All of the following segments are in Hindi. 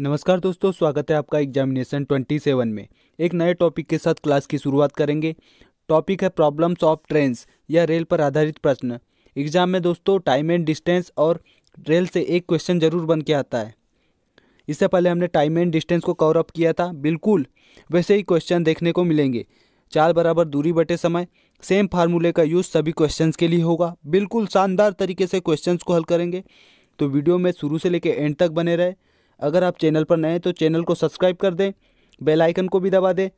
नमस्कार दोस्तों स्वागत है आपका एग्जामिनेशन 27 में एक नए टॉपिक के साथ क्लास की शुरुआत करेंगे टॉपिक है प्रॉब्लम्स ऑफ ट्रेन्स या रेल पर आधारित प्रश्न एग्जाम में दोस्तों टाइम एंड डिस्टेंस और रेल से एक क्वेश्चन ज़रूर बन के आता है इससे पहले हमने टाइम एंड डिस्टेंस को कवर अप किया था बिल्कुल वैसे ही क्वेश्चन देखने को मिलेंगे चार बराबर दूरी बटे समय सेम फार्मूले का यूज़ सभी क्वेश्चंस के लिए होगा बिल्कुल शानदार तरीके से क्वेश्चंस को हल करेंगे तो वीडियो में शुरू से लेकर एंड तक बने रहे अगर आप चैनल पर नए हैं तो चैनल को सब्सक्राइब कर दें बेल आइकन को भी दबा दें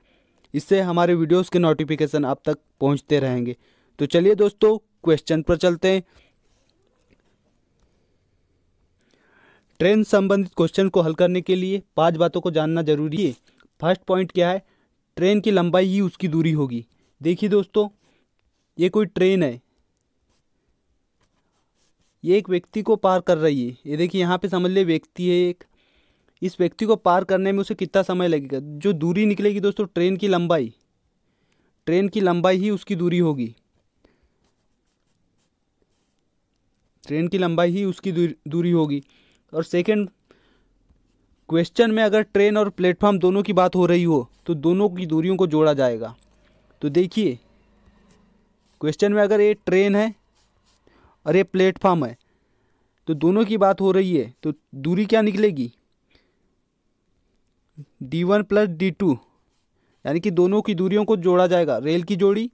इससे हमारे वीडियोस के नोटिफिकेशन आप तक पहुंचते रहेंगे तो चलिए दोस्तों क्वेश्चन पर चलते हैं ट्रेन संबंधित क्वेश्चन को हल करने के लिए पांच बातों को जानना जरूरी है फर्स्ट पॉइंट क्या है ट्रेन की लंबाई ही उसकी दूरी होगी देखिए दोस्तों ये कोई ट्रेन है ये एक व्यक्ति को पार कर रही है ये देखिए यहाँ पे समझ ले व्यक्ति है एक इस व्यक्ति को पार करने में उसे कितना समय लगेगा जो दूरी निकलेगी दोस्तों ट्रेन की लंबाई ट्रेन की लंबाई ही उसकी दूरी होगी ट्रेन की लंबाई ही उसकी दूरी होगी और सेकंड क्वेश्चन में अगर ट्रेन और प्लेटफॉर्म दोनों की बात हो रही हो तो दोनों की दूरियों को जोड़ा जाएगा तो देखिए क्वेश्चन में अगर ये ट्रेन है और ये प्लेटफॉर्म है तो दोनों की बात हो रही है तो दूरी क्या निकलेगी D one plus D two यानी कि दोनों की दूरियों को जोड़ा जाएगा रेल की जोड़ी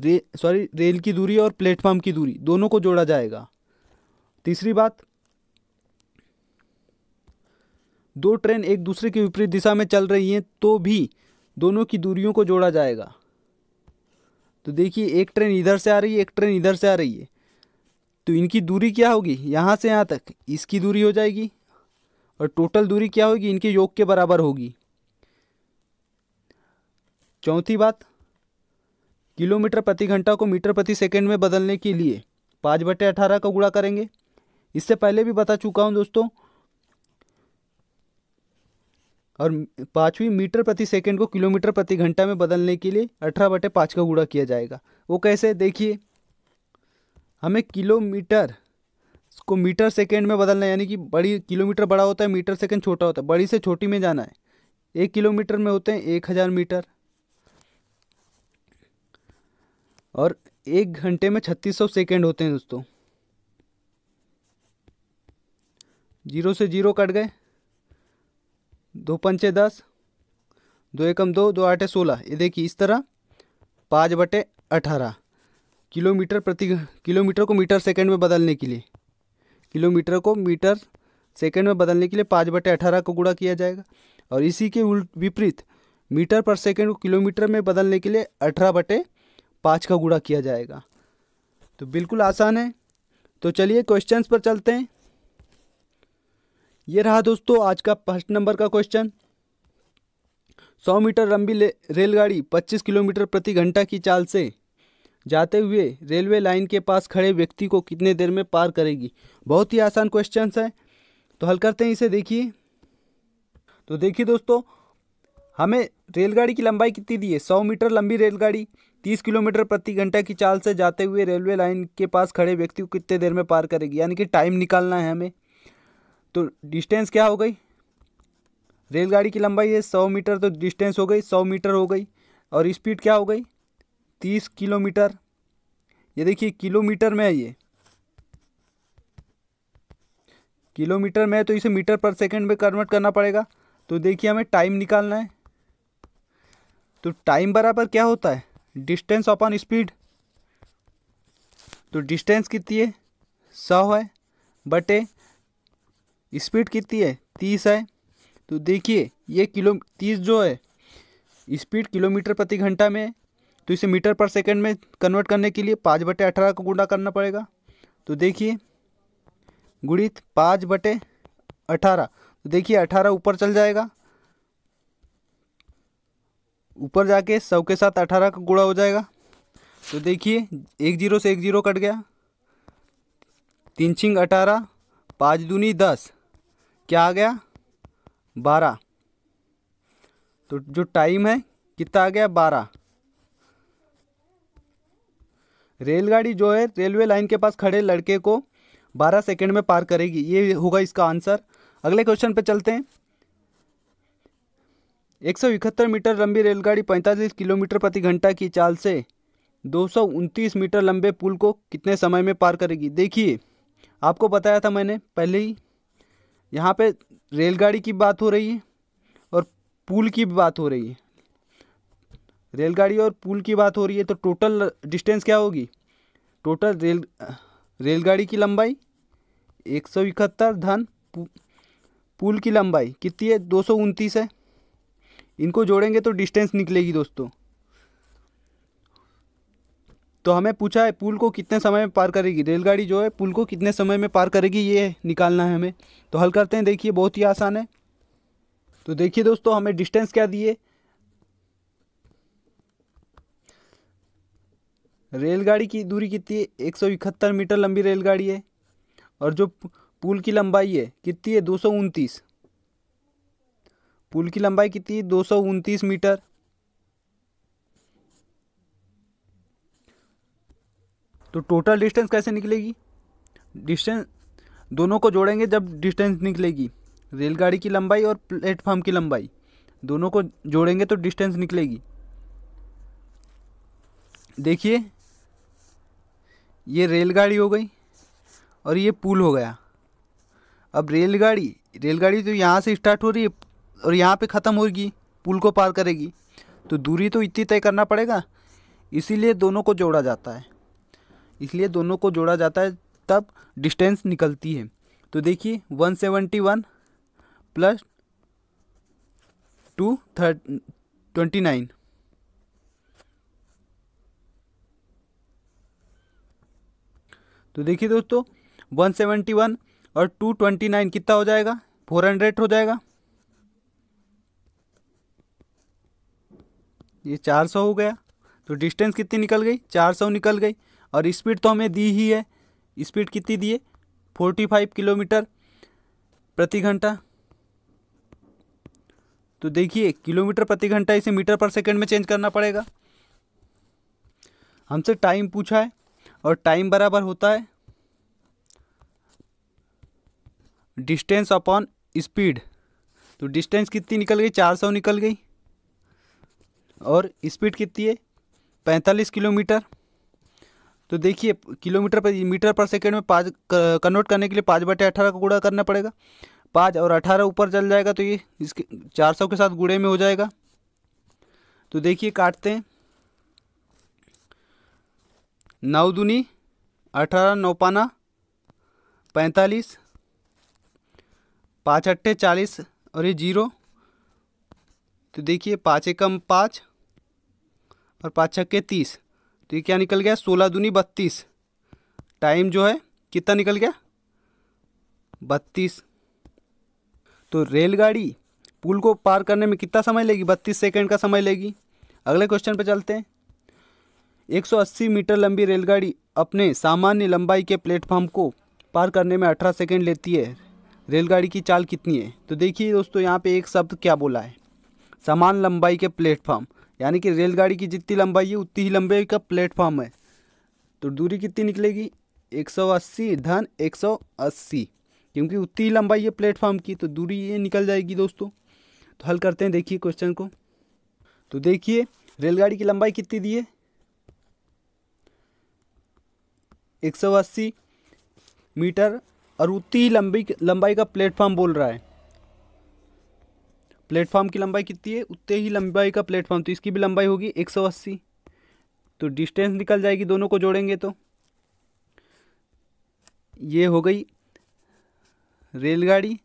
रे सॉरी रेल की दूरी और प्लेटफॉर्म की दूरी दोनों को जोड़ा जाएगा तीसरी बात दो ट्रेन एक दूसरे के विपरीत दिशा में चल रही हैं तो भी दोनों की दूरियों को जोड़ा जाएगा तो देखिए एक ट्रेन इधर से आ रही है एक ट्रेन इधर से आ रही है तो इनकी दूरी क्या होगी यहाँ से यहाँ तक इसकी दूरी हो जाएगी और टोटल दूरी क्या होगी इनके योग के बराबर होगी चौथी बात किलोमीटर प्रति घंटा को मीटर प्रति सेकेंड में बदलने के लिए पाँच बटे अठारह का गुड़ा करेंगे इससे पहले भी बता चुका हूँ दोस्तों और पाँचवीं मीटर प्रति सेकंड को किलोमीटर प्रति घंटा में बदलने के लिए अठारह बटे पाँच का गुड़ा किया जाएगा वो कैसे देखिए हमें किलोमीटर इसको मीटर सेकेंड में बदलना है यानी कि बड़ी किलोमीटर बड़ा होता है मीटर सेकेंड छोटा होता है बड़ी से छोटी में जाना है एक किलोमीटर में होते हैं एक हज़ार मीटर और एक घंटे में छत्तीस सौ सेकेंड होते हैं दोस्तों जीरो से जीरो कट गए दो पंचे दस दो एकम दो दो आठे सोलह ये देखिए इस तरह पाँच बटे अठारह किलोमीटर प्रति किलोमीटर को मीटर सेकेंड में बदलने के लिए किलोमीटर को मीटर सेकेंड में बदलने के लिए पाँच बटे अठारह को गुणा किया जाएगा और इसी के उल्ट विपरीत मीटर पर सेकेंड को किलोमीटर में बदलने के लिए अठारह बटे पाँच का गुणा किया जाएगा तो बिल्कुल आसान है तो चलिए क्वेश्चंस पर चलते हैं ये रहा दोस्तों आज का फर्स्ट नंबर का क्वेश्चन सौ मीटर लंबी रेलगाड़ी पच्चीस किलोमीटर प्रति घंटा की चाल से जाते हुए रेलवे लाइन के पास खड़े व्यक्ति को कितने देर में पार करेगी बहुत ही आसान क्वेश्चन है तो हल करते हैं इसे देखिए तो देखिए दोस्तों हमें रेलगाड़ी की लंबाई कितनी दी है सौ मीटर लंबी रेलगाड़ी तीस किलोमीटर प्रति घंटा की चाल से जाते हुए रेलवे लाइन के पास खड़े व्यक्ति को कितने देर में पार करेगी यानी कि टाइम निकालना है हमें तो डिस्टेंस क्या हो गई रेलगाड़ी की लंबाई है सौ मीटर तो डिस्टेंस हो गई सौ मीटर हो गई और स्पीड क्या हो गई तीस किलोमीटर ये देखिए किलोमीटर में है ये किलोमीटर में है तो इसे मीटर पर सेकंड में कन्वर्ट करना पड़ेगा तो देखिए हमें टाइम निकालना है तो टाइम बराबर क्या होता है डिस्टेंस अपन स्पीड तो डिस्टेंस कितनी है सौ है बटे स्पीड कितनी है तीस है तो देखिए ये किलो तीस जो है स्पीड किलोमीटर प्रति घंटा में तो इसे मीटर पर सेकंड में कन्वर्ट करने के लिए पाँच बटे अठारह को गुणा करना पड़ेगा तो देखिए गुणित पाँच बटे अठारह तो देखिए अठारह ऊपर चल जाएगा ऊपर जाके सौ के साथ अठारह का गुणा हो जाएगा तो देखिए एक जीरो से एक जीरो कट गया तीन छिंग अठारह पाँच दूनी दस क्या आ गया बारह तो जो टाइम है कितना आ गया बारह रेलगाड़ी जो है रेलवे लाइन के पास खड़े लड़के को बारह सेकेंड में पार करेगी ये होगा इसका आंसर अगले क्वेश्चन पे चलते हैं एक सौ इकहत्तर मीटर लंबी रेलगाड़ी पैंतालीस किलोमीटर प्रति घंटा की चाल से दो सौ उनतीस मीटर लंबे पुल को कितने समय में पार करेगी देखिए आपको बताया था मैंने पहले ही यहाँ पे रेलगाड़ी की बात हो रही है और पुल की बात हो रही है रेलगाड़ी और पुल की बात हो रही है तो टोटल डिस्टेंस क्या होगी टोटल रेल रेलगाड़ी की लंबाई एक सौ इकहत्तर धन पुल की लंबाई कितनी है दो सौ उनतीस है इनको जोड़ेंगे तो डिस्टेंस निकलेगी दोस्तों तो हमें पूछा है पुल को कितने समय में पार करेगी रेलगाड़ी जो है पुल को कितने समय में पार करेगी ये निकालना है हमें तो हल करते हैं देखिए बहुत ही आसान है तो देखिए दोस्तों हमें डिस्टेंस क्या दिए रेलगाड़ी की दूरी कितनी है एक सौ इकहत्तर मीटर लंबी रेलगाड़ी है और जो पुल की लंबाई है कितनी है दो सौ उनतीस पुल की लंबाई कितनी है दो सौ उनतीस मीटर तो टोटल डिस्टेंस कैसे निकलेगी डिस्टेंस दोनों को जोड़ेंगे जब डिस्टेंस निकलेगी रेलगाड़ी की लंबाई और प्लेटफॉर्म की लंबाई दोनों को जोड़ेंगे तो डिस्टेंस निकलेगी देखिए ये रेलगाड़ी हो गई और ये पुल हो गया अब रेलगाड़ी रेलगाड़ी तो यहाँ से स्टार्ट हो रही है और यहाँ पे ख़त्म होगी पुल को पार करेगी तो दूरी तो इतनी तय करना पड़ेगा इसीलिए दोनों को जोड़ा जाता है इसलिए दोनों को जोड़ा जाता है तब डिस्टेंस निकलती है तो देखिए one seventy one plus two thirty twenty nine तो देखिए दोस्तों 171 और 229 कितना हो जाएगा 400 हो जाएगा ये 400 हो गया तो डिस्टेंस कितनी निकल गई 400 निकल गई और स्पीड तो हमें दी ही है स्पीड कितनी दी है 45 किलोमीटर प्रति घंटा तो देखिए किलोमीटर प्रति घंटा इसे मीटर पर सेकंड में चेंज करना पड़ेगा हमसे टाइम पूछा है और टाइम बराबर होता है डिस्टेंस अपॉन स्पीड तो डिस्टेंस कितनी निकल गई चार सौ निकल गई और स्पीड कितनी है पैंतालीस किलोमीटर तो देखिए किलोमीटर पर मीटर पर सेकेंड में पाँच कन्वर्ट करने के लिए पाँच बटे अठारह को गुड़ा करना पड़ेगा पाँच और अठारह ऊपर चल जाएगा तो ये इसके चार सौ के साथ गुड़े में हो जाएगा तो देखिए काटते हैं नौ दूनी अठारह नौपाना पैंतालीस पाँच अट्ठे चालीस और ये जीरो तो देखिए पाँच एकम पाँच और पाँच छक्के तीस तो ये क्या निकल गया सोलह दूनी बत्तीस टाइम जो है कितना निकल गया बत्तीस तो रेलगाड़ी पुल को पार करने में कितना समय लेगी बत्तीस सेकंड का समय लेगी अगले क्वेश्चन पे चलते हैं 180 मीटर लंबी रेलगाड़ी अपने सामान्य लंबाई के प्लेटफॉर्म को पार करने में 18 सेकंड लेती है रेलगाड़ी की चाल कितनी है तो देखिए दोस्तों यहाँ पे एक शब्द क्या बोला है समान लंबाई के प्लेटफॉर्म यानी कि रेलगाड़ी की जितनी लंबाई है उतनी ही लंबाई का प्लेटफॉर्म है तो दूरी कितनी निकलेगी 180 धन 180 क्योंकि उतनी ही लंबाई है प्लेटफॉर्म की तो दूरी ये निकल जाएगी दोस्तों तो हल करते हैं देखिए क्वेश्चन को तो देखिए रेलगाड़ी की लंबाई कितनी दी है एक सौ अस्सी मीटर और उतनी लंबी लंबाई का प्लेटफार्म बोल रहा है प्लेटफार्म की लंबाई कितनी है उतने ही लंबाई का प्लेटफार्म तो इसकी भी लंबाई होगी एक सौ अस्सी तो डिस्टेंस निकल जाएगी दोनों को जोड़ेंगे तो ये हो गई रेलगाड़ी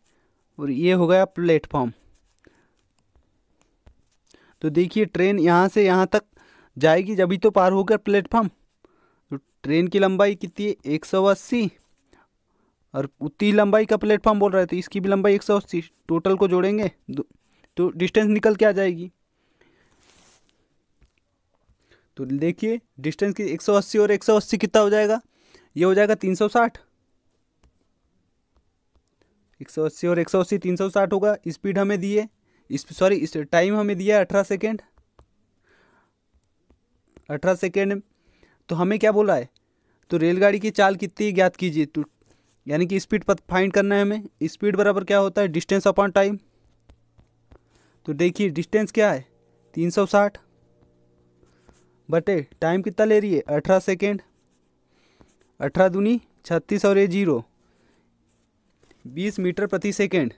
और ये हो गया प्लेटफॉर्म तो देखिए ट्रेन यहाँ से यहाँ तक जाएगी जब ही तो पार होकर प्लेटफॉर्म ट्रेन की लंबाई कितनी है एक सौ अस्सी और उतनी लंबाई का प्लेटफॉर्म बोल रहा है तो इसकी भी लंबाई एक सौ अस्सी टोटल को जोड़ेंगे तो डिस्टेंस निकल के आ जाएगी तो देखिए डिस्टेंस की 180 और 180 कितना हो जाएगा ये हो जाएगा 360 अस्सी और 180 360 होगा स्पीड हमें दिए इस सॉरी इस टाइम हमें दिया अठारह सेकेंड अठारह सेकेंड तो हमें क्या बोला है तो रेलगाड़ी की चाल कितनी ज्ञात कीजिए तो यानी कि स्पीड पथ फाइंड करना है हमें स्पीड बराबर क्या होता है डिस्टेंस अपॉन टाइम तो देखिए डिस्टेंस क्या है तीन सौ साठ बटे टाइम कितना ले रही है अठारह सेकेंड अठारह दूनी छत्तीस और ए जीरो बीस मीटर प्रति सेकेंड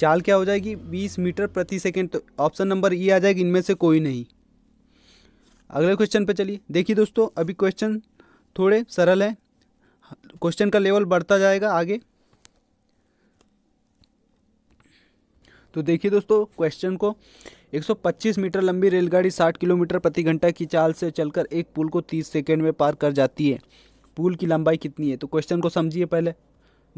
चाल क्या हो जाएगी बीस मीटर प्रति सेकेंड तो ऑप्शन नंबर ई आ जाएगी इनमें से कोई नहीं अगले क्वेश्चन पर चलिए देखिए दोस्तों अभी क्वेश्चन थोड़े सरल हैं क्वेश्चन का लेवल बढ़ता जाएगा आगे तो देखिए दोस्तों क्वेश्चन को 125 मीटर लंबी रेलगाड़ी 60 किलोमीटर प्रति घंटा की चाल से चलकर एक पुल को 30 सेकेंड में पार कर जाती है पुल की लंबाई कितनी है तो क्वेश्चन को समझिए पहले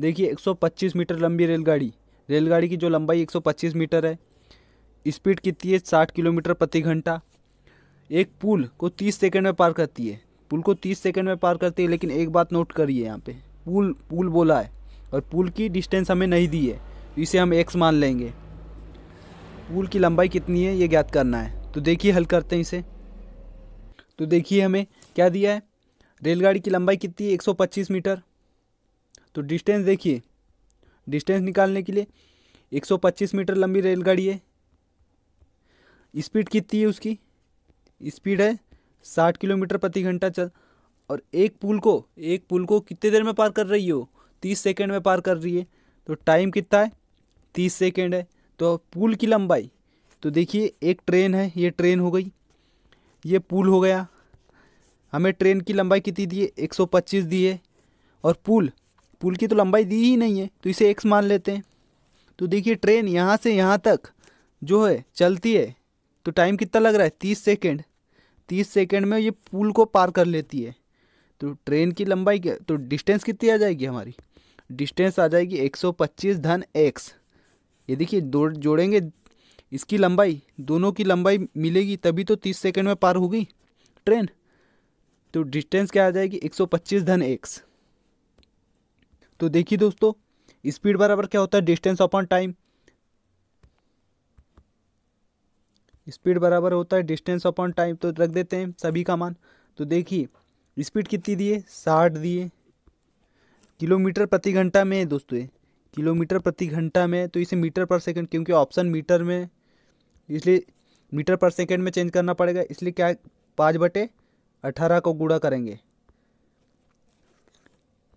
देखिए 125 मीटर लंबी रेलगाड़ी रेलगाड़ी की जो लंबाई 125 मीटर है स्पीड कितनी है 60 किलोमीटर प्रति घंटा एक पुल को तीस सेकेंड में पार करती है पुल को तीस सेकेंड में पार करती है लेकिन एक बात नोट करिए यहाँ पे पुल पुल बोला है और पुल की डिस्टेंस हमें नहीं दी है तो इसे हम एक्स मान लेंगे पुल की लंबाई कितनी है ये ज्ञात करना है तो देखिए हल करते हैं इसे तो देखिए हमें क्या दिया है रेलगाड़ी की लंबाई कितनी है पच्चीस मीटर तो डिस्टेंस देखिए डिस्टेंस निकालने के लिए 125 मीटर लंबी रेलगाड़ी है स्पीड कितनी है उसकी स्पीड है साठ किलोमीटर प्रति घंटा चल और एक पुल को एक पुल को कितने देर में पार कर रही हो तीस सेकेंड में पार कर रही है तो टाइम कितना है तीस सेकेंड है तो पुल की लंबाई तो देखिए एक ट्रेन है ये ट्रेन हो गई ये पुल हो गया हमें ट्रेन की लंबाई कितनी दी है एक सौ पच्चीस दी है और पुल पुल की तो लंबाई दी ही नहीं है तो इसे एक्स मान लेते हैं तो देखिए ट्रेन यहाँ से यहाँ तक जो है चलती है तो टाइम कितना लग रहा है तीस सेकेंड तीस सेकेंड में ये पुल को पार कर लेती है तो ट्रेन की लंबाई क्या तो डिस्टेंस कितनी आ जाएगी हमारी डिस्टेंस आ जाएगी एक सौ पच्चीस धन एक्स ये देखिए दो जोड़ेंगे इसकी लंबाई दोनों की लंबाई मिलेगी तभी तो तीस सेकेंड में पार होगी ट्रेन तो डिस्टेंस क्या आ जाएगी एक सौ पच्चीस धन एक्स तो देखिए दोस्तों स्पीड बराबर क्या होता है डिस्टेंस अपॉन टाइम स्पीड बराबर होता है डिस्टेंस अपॉन टाइम तो रख देते हैं सभी का मान तो देखिए स्पीड कितनी दिए साठ दिए किलोमीटर प्रति घंटा में दोस्तों किलोमीटर प्रति घंटा में तो इसे मीटर पर सेकंड क्योंकि ऑप्शन मीटर में इसलिए मीटर पर सेकंड में चेंज करना पड़ेगा इसलिए क्या पाँच बटे अठारह को गुड़ा करेंगे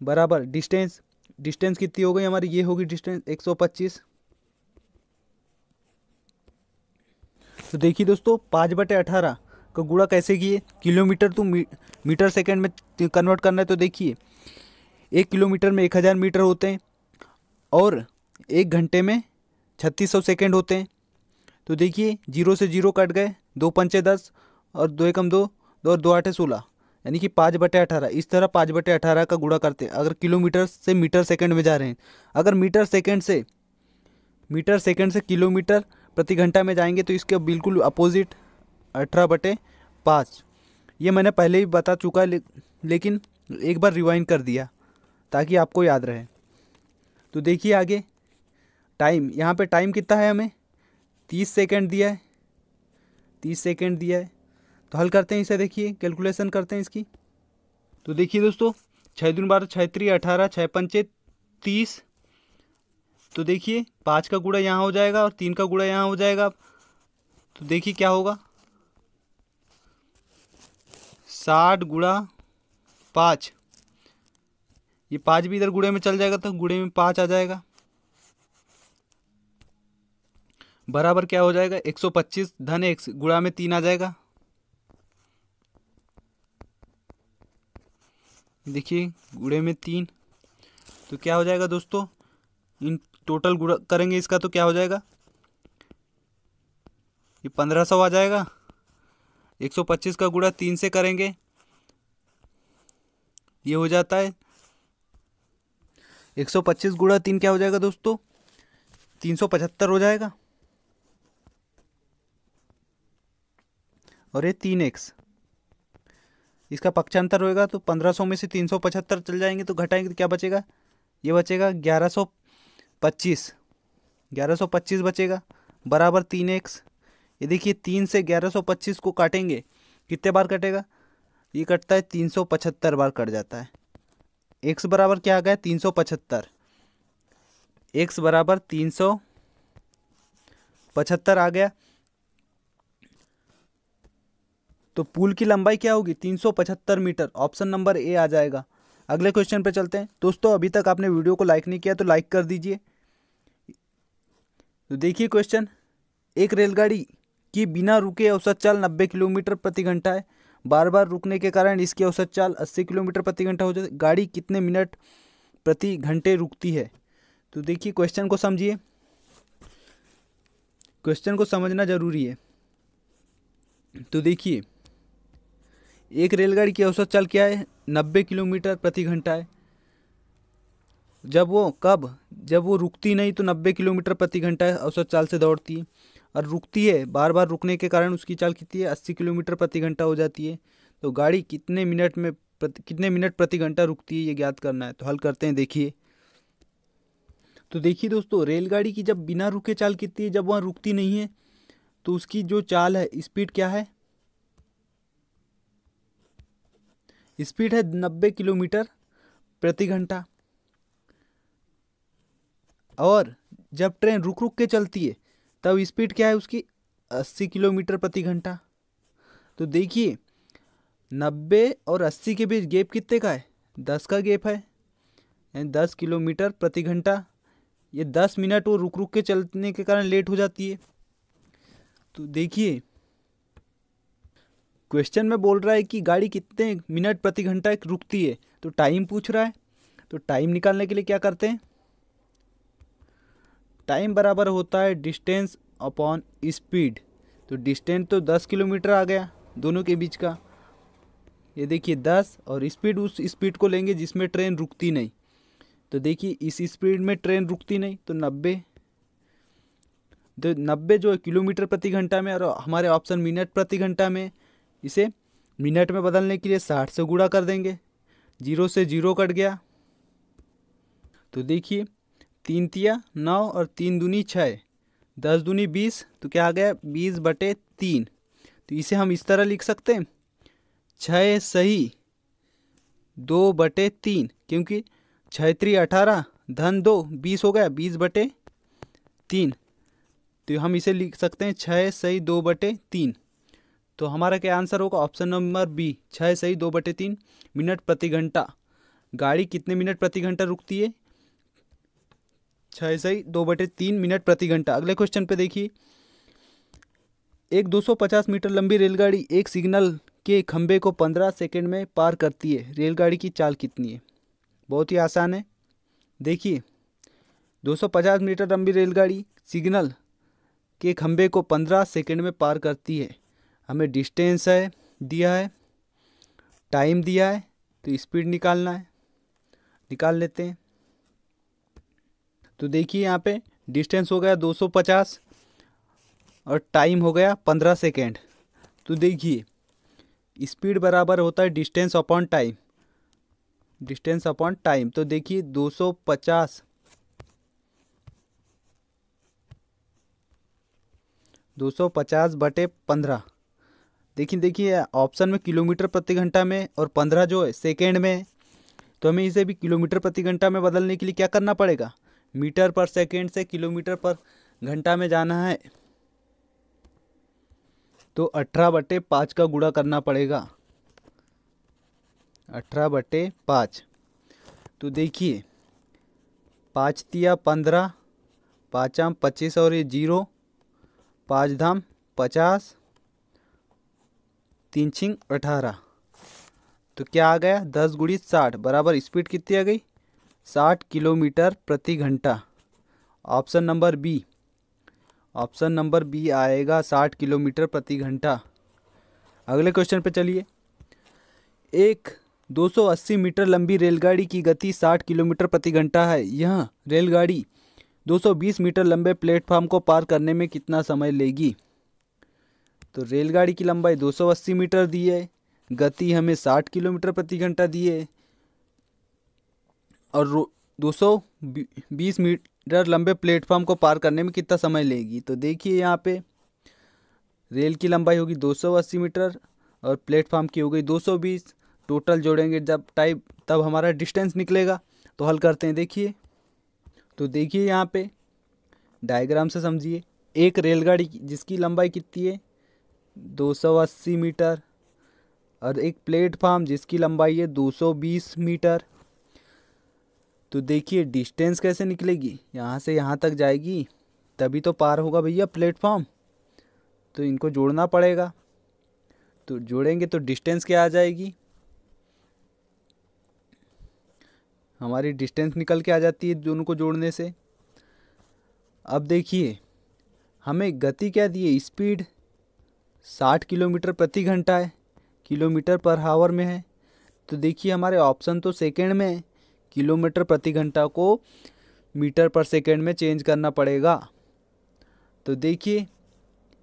बराबर डिस्टेंस डिस्टेंस कितनी हो गई हमारी ये होगी डिस्टेंस एक सौ पच्चीस तो देखिए दोस्तों पाँच बटे अठारह का गुड़ा कैसे किए किलोमीटर तो मी, मीटर सेकेंड में कन्वर्ट करना है तो देखिए एक किलोमीटर में एक हज़ार मीटर होते हैं और एक घंटे में छत्तीस सौ सेकेंड होते हैं तो देखिए जीरो से जीरो कट गए दो पंचे दस और दो एकम दो और दो आठे सोलह यानी कि पाँच बटे अठारह इस तरह पाँच बटे अठारह का गुड़ा करते हैं अगर किलोमीटर से मीटर सेकंड में जा रहे हैं अगर मीटर सेकंड से मीटर सेकंड से किलोमीटर प्रति घंटा में जाएंगे तो इसके बिल्कुल अपोजिट अठारह बटे पाँच ये मैंने पहले ही बता चुका ले, लेकिन एक बार रिवाइंड कर दिया ताकि आपको याद रहे तो देखिए आगे टाइम यहाँ पे टाइम कितना है हमें तीस सेकंड दिया है तीस सेकंड दिया है तो हल करते हैं इसे देखिए कैलकुलेशन करते हैं इसकी तो देखिए दोस्तों छः दिन बारह छः त्री अठारह छः पंचे तीस तो देखिए पाँच का गुड़ा यहाँ हो जाएगा और तीन का गुड़ा यहाँ हो जाएगा तो देखिए क्या होगा साठ गुड़ा पाँच ये पाँच भी इधर गुड़े में चल जाएगा तो गुड़े में पाँच आ जाएगा बराबर क्या हो जाएगा एक सौ पच्चीस धन एक गुड़ा में तीन आ जाएगा देखिए गुड़े में तीन तो क्या हो जाएगा दोस्तों इन टोटल गुड़ा करेंगे इसका तो क्या हो जाएगा ये पंद्रह सौ आ जाएगा एक सौ पच्चीस का गुड़ा तीन से करेंगे ये हो जाता है एक सौ पच्चीस गुड़ा तीन क्या हो जाएगा दोस्तों तीन सौ पचहत्तर हो जाएगा और ये तीन एक्स इसका पक्षांतर होएगा तो पंद्रह सौ में से तीन सौ पचहत्तर चल जाएंगे तो घटाएंगे तो क्या बचेगा ये बचेगा ग्यारह सौ पच्चीस ग्यारह सौ पच्चीस बचेगा बराबर तीन एक्स ये देखिए तीन से ग्यारह सौ पच्चीस को काटेंगे कितने बार कटेगा ये कटता है तीन सौ पचहत्तर बार कट जाता है एक्स बराबर क्या आ गया तीन सौ पचहत्तर एक्स बराबर तीन सौ पचहत्तर आ गया तो पुल की लंबाई क्या होगी तीन सौ पचहत्तर मीटर ऑप्शन नंबर ए आ जाएगा अगले क्वेश्चन पे चलते हैं दोस्तों अभी तक आपने वीडियो को लाइक नहीं किया तो लाइक कर दीजिए तो देखिए क्वेश्चन एक रेलगाड़ी की बिना रुके औसत चाल नब्बे किलोमीटर प्रति घंटा है बार बार रुकने के कारण इसकी औसत चाल अस्सी किलोमीटर प्रति घंटा हो जाती है गाड़ी कितने मिनट प्रति घंटे रुकती है तो देखिए क्वेश्चन को समझिए क्वेश्चन को समझना ज़रूरी है तो देखिए एक रेलगाड़ी की औसत चल क्या है नब्बे किलोमीटर प्रति घंटा है जब वो कब जब वो रुकती नहीं तो नब्बे किलोमीटर प्रति घंटा औसत चाल से दौड़ती है और रुकती है बार बार रुकने के कारण उसकी चाल कितनी है अस्सी किलोमीटर प्रति घंटा हो जाती है तो गाड़ी कितने मिनट में प्रति कितने मिनट प्रति घंटा रुकती है ये ज्ञात करना है तो हल करते हैं देखिए तो देखिए दोस्तों रेलगाड़ी की जब बिना रुके चाल कितनी है जब वहाँ रुकती नहीं है तो उसकी जो चाल है स्पीड क्या है स्पीड है नब्बे किलोमीटर प्रति घंटा और जब ट्रेन रुक रुक के चलती है तब स्पीड क्या है उसकी अस्सी किलोमीटर प्रति घंटा तो देखिए नब्बे और अस्सी के बीच गैप कितने का है दस का गैप है यानी दस किलोमीटर प्रति घंटा ये दस मिनट वो रुक रुक के चलने के कारण लेट हो जाती है तो देखिए क्वेश्चन में बोल रहा है कि गाड़ी कितने मिनट प्रति घंटा रुकती है तो टाइम पूछ रहा है तो टाइम निकालने के लिए क्या करते हैं टाइम बराबर होता है डिस्टेंस अपॉन स्पीड तो डिस्टेंस तो दस किलोमीटर आ गया दोनों के बीच का ये देखिए दस और स्पीड उस स्पीड को लेंगे जिसमें ट्रेन रुकती नहीं तो देखिए इस स्पीड में ट्रेन रुकती नहीं तो नब्बे तो नब्बे जो किलोमीटर प्रति घंटा में और हमारे ऑप्शन मिनट प्रति घंटा में इसे मिनट में बदलने के लिए साठ से गुड़ा कर देंगे जीरो से जीरो कट गया तो देखिए तीन तिया नौ और तीन दूनी छः दस दूनी बीस तो क्या आ गया बीस बटे तीन तो इसे हम इस तरह लिख सकते हैं छः सही दो बटे तीन क्योंकि छः त्री अठारह धन दो बीस हो गया बीस बटे तीन तो हम इसे लिख सकते हैं छः सही दो बटे तीन तो हमारा क्या आंसर होगा ऑप्शन नंबर बी छः सही दो बटे तीन मिनट प्रति घंटा गाड़ी कितने मिनट प्रति घंटा रुकती है छः सही दो बटे तीन मिनट प्रति घंटा अगले क्वेश्चन पे देखिए एक 250 मीटर लंबी रेलगाड़ी एक सिग्नल के खंभे को 15 सेकंड में पार करती है रेलगाड़ी की चाल कितनी है बहुत ही आसान है देखिए 250 मीटर लंबी रेलगाड़ी सिग्नल के खंभे को 15 सेकंड में पार करती है हमें डिस्टेंस है दिया है टाइम दिया है तो स्पीड निकालना है निकाल लेते हैं तो देखिए यहाँ पे डिस्टेंस हो गया 250 और टाइम हो गया 15 सेकेंड तो देखिए स्पीड बराबर होता है distance upon time distance upon time तो देखिए 250 250 बटे पंद्रह देखिए देखिए ऑप्शन में किलोमीटर प्रति घंटा में और पंद्रह जो है सेकेंड में है तो हमें इसे भी किलोमीटर प्रति घंटा में बदलने के लिए क्या करना पड़ेगा मीटर पर सेकेंड से किलोमीटर पर घंटा में जाना है तो अठारह बटे पाँच का गुड़ा करना पड़ेगा अठारह बटे पाँच तो देखिए पाँच तिया पंद्रह पाँचाम पच्चीस और ये जीरो पाँच धाम पचास तीन छिंग अठारह तो क्या आ गया दस गुड़ी साठ बराबर स्पीड कितनी आ गई साठ किलोमीटर प्रति घंटा option number B option number B आएगा साठ किलोमीटर प्रति घंटा अगले क्वेश्चन पर चलिए एक 280 मीटर लंबी रेलगाड़ी की गति 60 किलोमीटर प्रति घंटा है यह रेलगाड़ी 220 मीटर लंबे प्लेटफॉर्म को पार करने में कितना समय लेगी तो रेलगाड़ी की लंबाई 280 मीटर दी है गति हमें 60 किलोमीटर प्रति घंटा दी है और 220 मीटर लंबे प्लेटफॉर्म को पार करने में कितना समय लेगी तो देखिए यहाँ पे रेल की लंबाई होगी 280 मीटर और प्लेटफॉर्म की हो गई 220 टोटल जोड़ेंगे जब टाइप तब हमारा डिस्टेंस निकलेगा तो हल करते हैं देखिए तो देखिए यहाँ पे डायग्राम से समझिए एक रेलगाड़ी जिसकी लंबाई कितनी है 280 मीटर और एक प्लेटफार्म जिसकी लंबाई है 220 मीटर तो देखिए डिस्टेंस कैसे निकलेगी यहाँ से यहाँ तक जाएगी तभी तो पार होगा भैया प्लेटफार्म तो इनको जोड़ना पड़ेगा तो जोड़ेंगे तो डिस्टेंस क्या आ जाएगी हमारी डिस्टेंस निकल के आ जाती है दोनों को जोड़ने से अब देखिए हमें गति क्या दी है स्पीड साठ किलोमीटर प्रति घंटा है किलोमीटर पर हावर में है तो देखिए हमारे ऑप्शन तो सेकेंड में है किलोमीटर प्रति घंटा को मीटर पर सेकेंड में चेंज करना पड़ेगा तो देखिए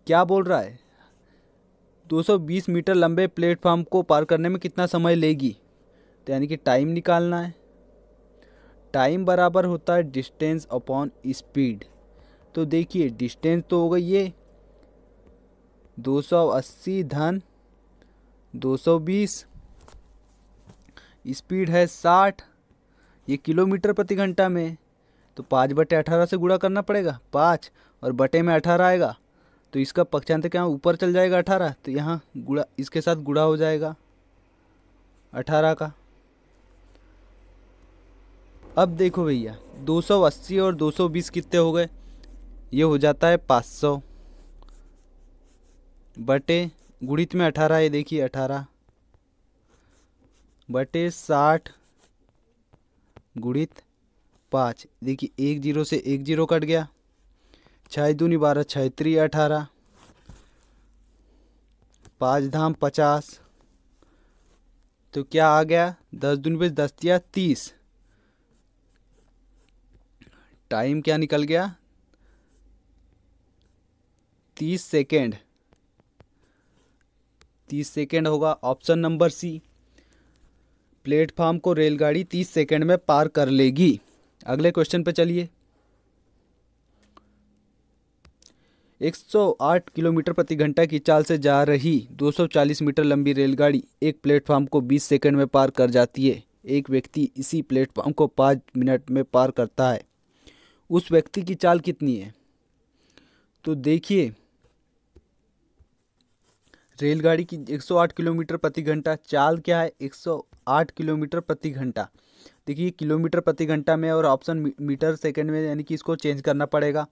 क्या बोल रहा है 220 मीटर लंबे प्लेटफार्म को पार करने में कितना समय लेगी तो यानी कि टाइम निकालना है टाइम बराबर होता है डिस्टेंस अपॉन स्पीड तो देखिए डिस्टेंस तो हो गई ये दो सौ अस्सी धन दो सौ बीस स्पीड है साठ ये किलोमीटर प्रति घंटा में तो पाँच बटे अठारह से गुणा करना पड़ेगा पाँच और बटे में अठारह आएगा तो इसका पक्षांतर क्या ऊपर चल जाएगा अठारह तो यहाँ गुड़ा इसके साथ गुड़ा हो जाएगा अठारह का अब देखो भैया 280 और 220 कितने हो गए ये हो जाता है 500 बटे गुणित में अठारह ये देखिए अठारह बटे साठ गुणित पाँच देखिए एक जीरो से एक जीरो कट गया छः दूनी बारह छः त्री अठारह पाँच धाम पचास तो क्या आ गया दस दून बीस दस या तीस टाइम क्या निकल गया तीस सेकेंड तीस सेकेंड होगा ऑप्शन नंबर सी प्लेटफार्म को रेलगाड़ी तीस सेकेंड में पार कर लेगी अगले क्वेश्चन पे चलिए 108 किलोमीटर प्रति घंटा की चाल से जा रही 240 मीटर लंबी रेलगाड़ी एक प्लेटफार्म को 20 सेकंड में पार कर जाती है एक व्यक्ति इसी प्लेटफार्म को पाँच मिनट में पार करता है उस व्यक्ति की चाल कितनी है तो देखिए रेलगाड़ी की 108 किलोमीटर प्रति घंटा चाल क्या है 108 किलोमीटर प्रति घंटा देखिए किलोमीटर प्रति घंटा में और ऑप्शन मीटर सेकंड में यानी कि इसको चेंज करना पड़ेगा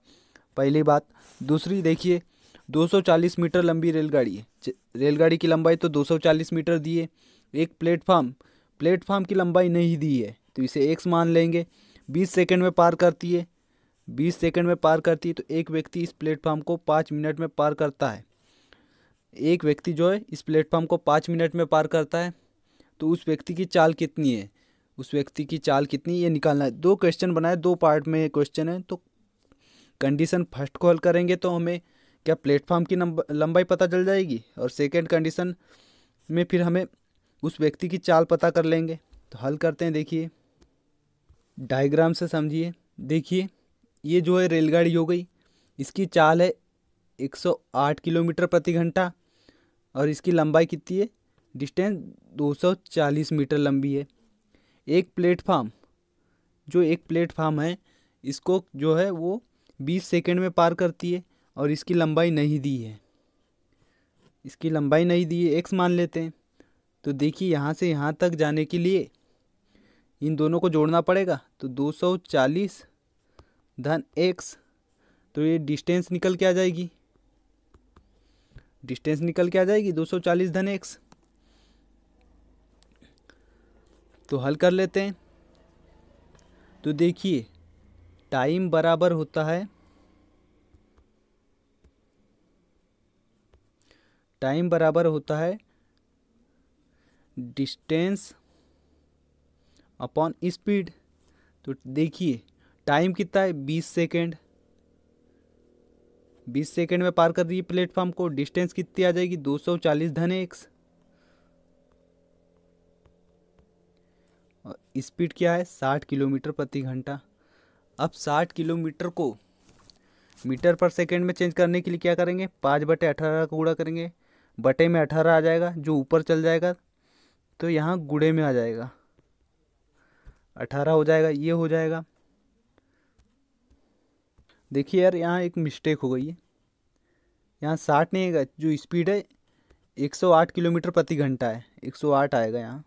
पहली बात दूसरी देखिए 240 मीटर लंबी रेलगाड़ी है रेलगाड़ी की लंबाई तो 240 मीटर दी है एक प्लेटफार्म प्लेटफार्म की लंबाई नहीं दी है तो इसे एक्स मान लेंगे बीस सेकेंड में पार करती है बीस सेकेंड में पार करती है तो एक व्यक्ति इस प्लेटफार्म को पाँच मिनट में पार करता है एक व्यक्ति जो है इस प्लेटफॉर्म को पाँच मिनट में पार करता है तो उस व्यक्ति की चाल कितनी है उस व्यक्ति की चाल कितनी ये निकालना है दो क्वेश्चन बनाए दो पार्ट में क्वेश्चन है तो कंडीशन फर्स्ट को हल करेंगे तो हमें क्या प्लेटफॉर्म की लंबाई पता चल जाएगी और सेकेंड कंडीशन में फिर हमें उस व्यक्ति की चाल पता कर लेंगे तो हल करते हैं देखिए डायग्राम से समझिए देखिए ये जो है रेलगाड़ी हो गई इसकी चाल है 108 किलोमीटर प्रति घंटा और इसकी लंबाई कितनी है डिस्टेंस 240 मीटर लंबी है एक प्लेटफार्म जो एक प्लेटफार्म है इसको जो है वो 20 सेकंड में पार करती है और इसकी लंबाई नहीं दी है इसकी लंबाई नहीं दी है एक्स मान लेते हैं तो देखिए यहाँ से यहाँ तक जाने के लिए इन दोनों को जोड़ना पड़ेगा तो 240 धन एक्स तो ये डिस्टेंस निकल के आ जाएगी डिस्टेंस निकल के आ जाएगी 240 धन एक्स तो हल कर लेते हैं तो देखिए टाइम बराबर होता है टाइम बराबर होता है डिस्टेंस अपॉन स्पीड तो देखिए टाइम कितना है बीस सेकेंड बीस सेकेंड में पार कर रही है प्लेटफॉर्म को डिस्टेंस कितनी आ जाएगी दो सौ चालीस धन एक्स और स्पीड क्या है साठ किलोमीटर प्रति घंटा अब साठ किलोमीटर को मीटर पर सेकेंड में चेंज करने के लिए क्या करेंगे पाँच बटे अठारह का गुड़ा करेंगे बटे में अठारह आ जाएगा जो ऊपर चल जाएगा तो यहाँ गुड़े में आ जाएगा अठारह हो जाएगा ये हो जाएगा देखिए यार यहाँ एक मिस्टेक हो गई है यहाँ साठ नहीं आएगा जो स्पीड है एक सौ आठ किलोमीटर प्रति घंटा है एक सौ आठ आएगा यहाँ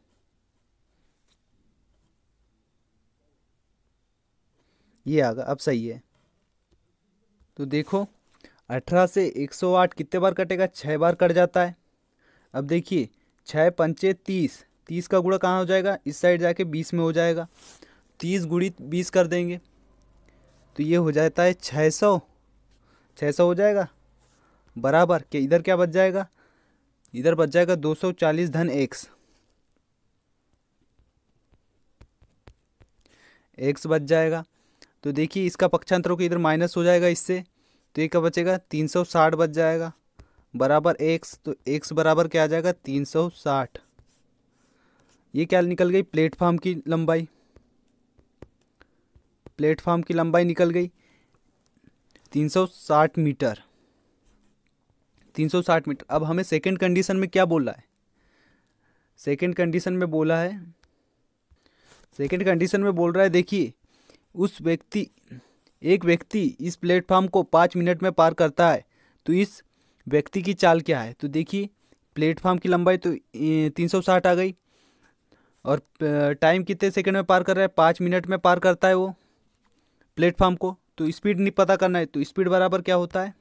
ये आ गया अब सही है तो देखो अठारह से एक सौ आठ कितने बार कटेगा छः बार कट जाता है अब देखिए छः पंचे तीस तीस का गुड़ा कहाँ हो जाएगा इस साइड जाके बीस में हो जाएगा तीस गुड़ी बीस कर देंगे तो ये हो जाता है छः सौ छः सौ हो जाएगा बराबर के इधर क्या बच जाएगा इधर बच जाएगा दो सौ चालीस धन एक्स एक्स बच जाएगा तो देखिए इसका पक्षांतर होकर इधर माइनस हो जाएगा इससे तो ये क्या बचेगा तीन सौ साठ बच जाएगा बराबर एक्स तो एक्स बराबर क्या आ जाएगा तीन सौ साठ ये क्या निकल गई प्लेटफार्म की लंबाई प्लेटफॉर्म की लंबाई निकल गई 360 मीटर 360 मीटर अब हमें सेकंड कंडीशन में क्या बोला है सेकंड कंडीशन में बोला है सेकंड कंडीशन में बोल रहा है देखिए उस व्यक्ति एक व्यक्ति इस प्लेटफॉर्म को पाँच मिनट में पार करता है तो इस व्यक्ति की चाल क्या है तो देखिए प्लेटफॉर्म की लंबाई तो तीन सौ साठ आ गई और टाइम कितने सेकंड में पार कर रहा है पाँच मिनट में पार करता है वो प्लेटफॉर्म को तो स्पीड नहीं पता करना है तो स्पीड बराबर क्या होता है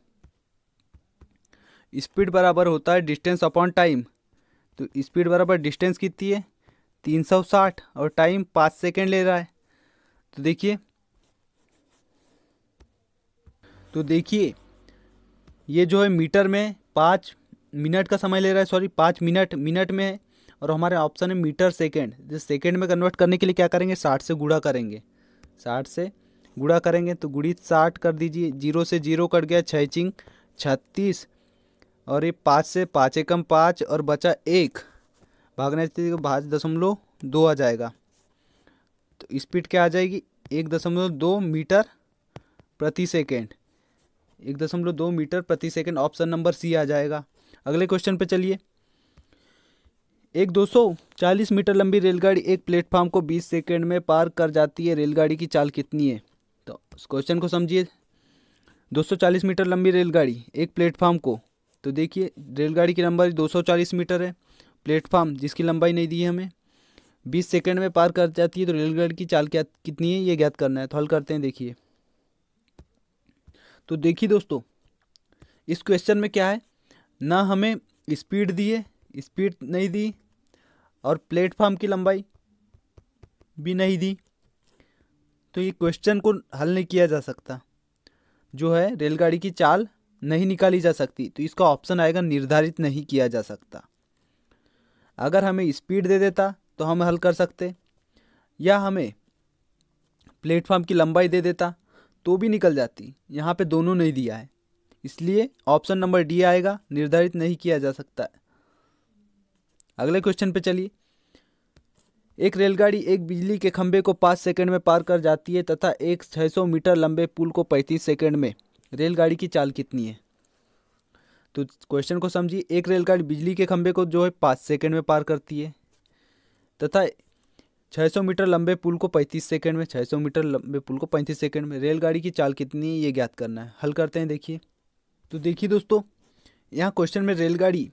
स्पीड बराबर होता है डिस्टेंस अपॉन टाइम तो स्पीड बराबर डिस्टेंस कितनी है तीन सौ साठ और टाइम पाँच सेकेंड ले रहा है तो देखिए तो देखिए ये जो है मीटर में पाँच मिनट का समय ले रहा है सॉरी पाँच मिनट मिनट में है और हमारे ऑप्शन है मीटर सेकेंड जिस सेकेंड में कन्वर्ट करने के लिए क्या करेंगे साठ से गुड़ा करेंगे साठ से गुड़ा करेंगे तो गुड़ी साठ कर दीजिए जीरो से जीरो कट गया छः चिंग छत्तीस और ये पाँच से पाँच एकम पाँच और बचा एक भागने से तो पाँच दशमलव दो आ जाएगा तो स्पीड क्या आ जाएगी एक दशमलव दो मीटर प्रति सेकेंड एक दशमलव दो मीटर प्रति सेकेंड ऑप्शन नंबर सी आ जाएगा अगले क्वेश्चन पे चलिए एक 240 मीटर लंबी रेलगाड़ी एक प्लेटफार्म को 20 सेकेंड में पार कर जाती है रेलगाड़ी की चाल कितनी है तो उस क्वेश्चन को समझिए 240 मीटर लंबी रेलगाड़ी एक प्लेटफार्म को तो देखिए रेलगाड़ी की लंबाई 240 मीटर है प्लेटफार्म जिसकी लंबाई नहीं दी है हमें 20 सेकंड में पार कर जाती है तो रेलगाड़ी की चाल क्या कितनी है ये ज्ञात करना है तो हल करते हैं देखिए तो देखिए दोस्तों इस क्वेश्चन में क्या है ना हमें स्पीड दी है स्पीड नहीं दी और प्लेटफार्म की लंबाई भी नहीं दी तो ये क्वेश्चन को हल नहीं किया जा सकता जो है रेलगाड़ी की चाल नहीं निकाली जा सकती तो इसका ऑप्शन आएगा निर्धारित नहीं किया जा सकता अगर हमें स्पीड दे देता तो हम हल कर सकते या हमें प्लेटफॉर्म की लंबाई दे देता तो भी निकल जाती यहाँ पे दोनों नहीं दिया है इसलिए ऑप्शन नंबर डी आएगा निर्धारित नहीं किया जा सकता है अगले क्वेश्चन पे चलिए एक रेलगाड़ी एक बिजली के खंभे को पाँच सेकंड में पार कर जाती है तथा एक 600 मीटर लंबे पुल को 35 सेकंड में रेलगाड़ी की चाल कितनी है तो क्वेश्चन को समझिए एक रेलगाड़ी बिजली के खंभे को जो है पाँच सेकंड में पार करती है तथा 600 मीटर लंबे पुल को 35 सेकंड में 600 मीटर लंबे पुल को 35 सेकंड में रेलगाड़ी की चाल कितनी है ये ज्ञात करना है हल करते हैं देखिए तो देखिए दोस्तों यहाँ क्वेश्चन में रेलगाड़ी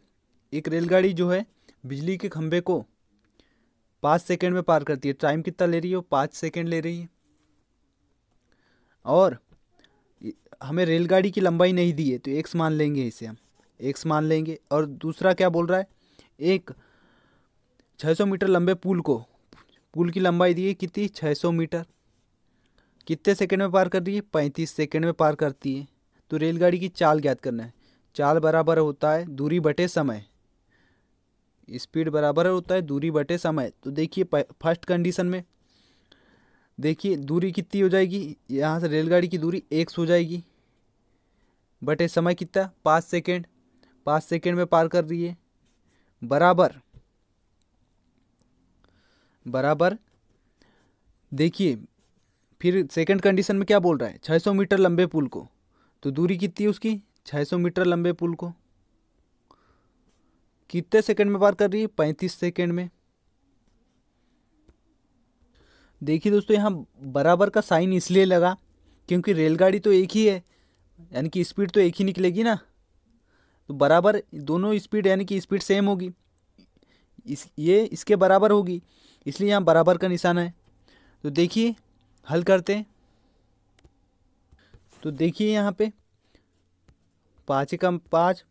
एक रेलगाड़ी जो है बिजली के खंभे को पाँच सेकेंड में पार करती है टाइम कितना ले रही है वो पाँच सेकेंड ले रही है और हमें रेलगाड़ी की लंबाई नहीं दी है तो एक्स मान लेंगे इसे हम एक्स मान लेंगे और दूसरा क्या बोल रहा है एक 600 मीटर लंबे पुल को पुल की लंबाई दी है कितनी 600 मीटर कितने सेकंड में पार कर रही है पैंतीस सेकंड में पार करती है तो रेलगाड़ी की चाल ज्ञात करना है चाल बराबर होता है दूरी बटे समय स्पीड बराबर होता है दूरी बटे समय तो देखिए फर्स्ट कंडीशन में देखिए दूरी कितनी हो जाएगी यहाँ से रेलगाड़ी की दूरी एक हो जाएगी बटे समय कितना पाँच सेकेंड पाँच सेकेंड में पार कर रही है बराबर बराबर देखिए फिर सेकंड कंडीशन में क्या बोल रहा है 600 मीटर लंबे पुल को तो दूरी कितनी है उसकी 600 मीटर लंबे पुल को कितने सेकंड में पार कर रही है पैंतीस सेकंड में देखिए दोस्तों यहाँ बराबर का साइन इसलिए लगा क्योंकि रेलगाड़ी तो एक ही है यानी कि स्पीड तो एक ही निकलेगी ना तो बराबर दोनों स्पीड यानी कि स्पीड सेम होगी इस ये इसके बराबर होगी इसलिए यहाँ बराबर का निशान है तो देखिए हल करते हैं तो देखिए यहाँ पे पाँच एकम पाँच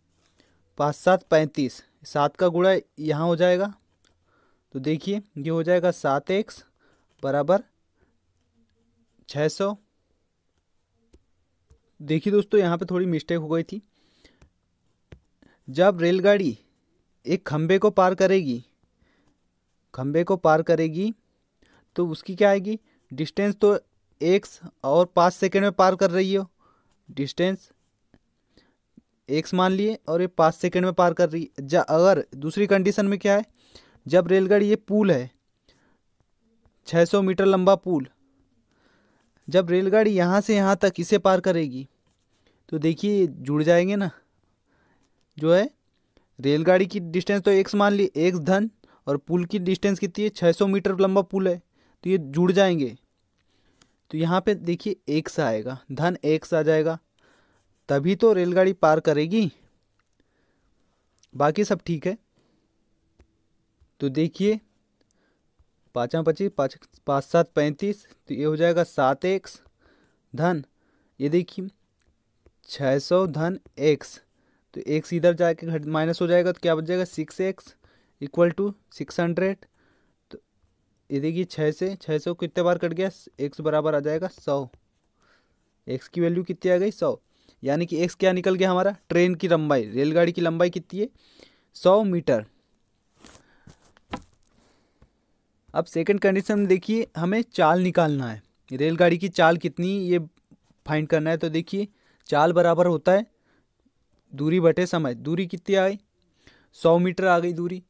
पाँच सात पैंतीस सात का गुड़ा यहाँ हो जाएगा तो देखिए ये हो जाएगा सात एक्स बराबर छः सौ देखिए दोस्तों यहाँ पे थोड़ी मिस्टेक हो गई थी जब रेलगाड़ी एक खम्भे को पार करेगी खम्भे को पार करेगी तो उसकी क्या आएगी डिस्टेंस तो एक्स और पाँच सेकेंड में पार कर रही हो डिस्टेंस एक्स मान लिए और ये पाँच सेकेंड में पार कर रही है अगर दूसरी कंडीशन में क्या है जब रेलगाड़ी ये पुल है 600 मीटर लंबा पुल जब रेलगाड़ी यहाँ से यहाँ तक इसे पार करेगी तो देखिए जुड़ जाएंगे ना जो है रेलगाड़ी की डिस्टेंस तो एक्स मान ली एक्स धन और पुल की डिस्टेंस कितनी है 600 मीटर लंबा पुल है तो ये जुड़ जाएंगे तो यहाँ पे देखिए एक्स आएगा धन एक्स आ जाएगा तभी तो रेलगाड़ी पार करेगी बाकी सब ठीक है तो देखिए पाँचा पच्चीस पाँच पाँच सात पैंतीस तो ये हो जाएगा सात एक्स धन ये देखिए छः सौ धन एक्स तो एक्स इधर जाके घट माइनस हो जाएगा तो क्या बच जाएगा six x equal to six hundred तो ये देखिए छः से छः सौ कितने बार कट गया एक्स बराबर आ जाएगा सौ एक्स की वैल्यू कितनी आ गई सौ यानी कि एक्स क्या निकल गया हमारा ट्रेन की लंबाई रेलगाड़ी की लंबाई कितनी है सौ मीटर अब सेकंड कंडीशन में देखिए हमें चाल निकालना है रेलगाड़ी की चाल कितनी ये फाइंड करना है तो देखिए चाल बराबर होता है दूरी बटे समय दूरी कितनी आ गई सौ मीटर आ गई दूरी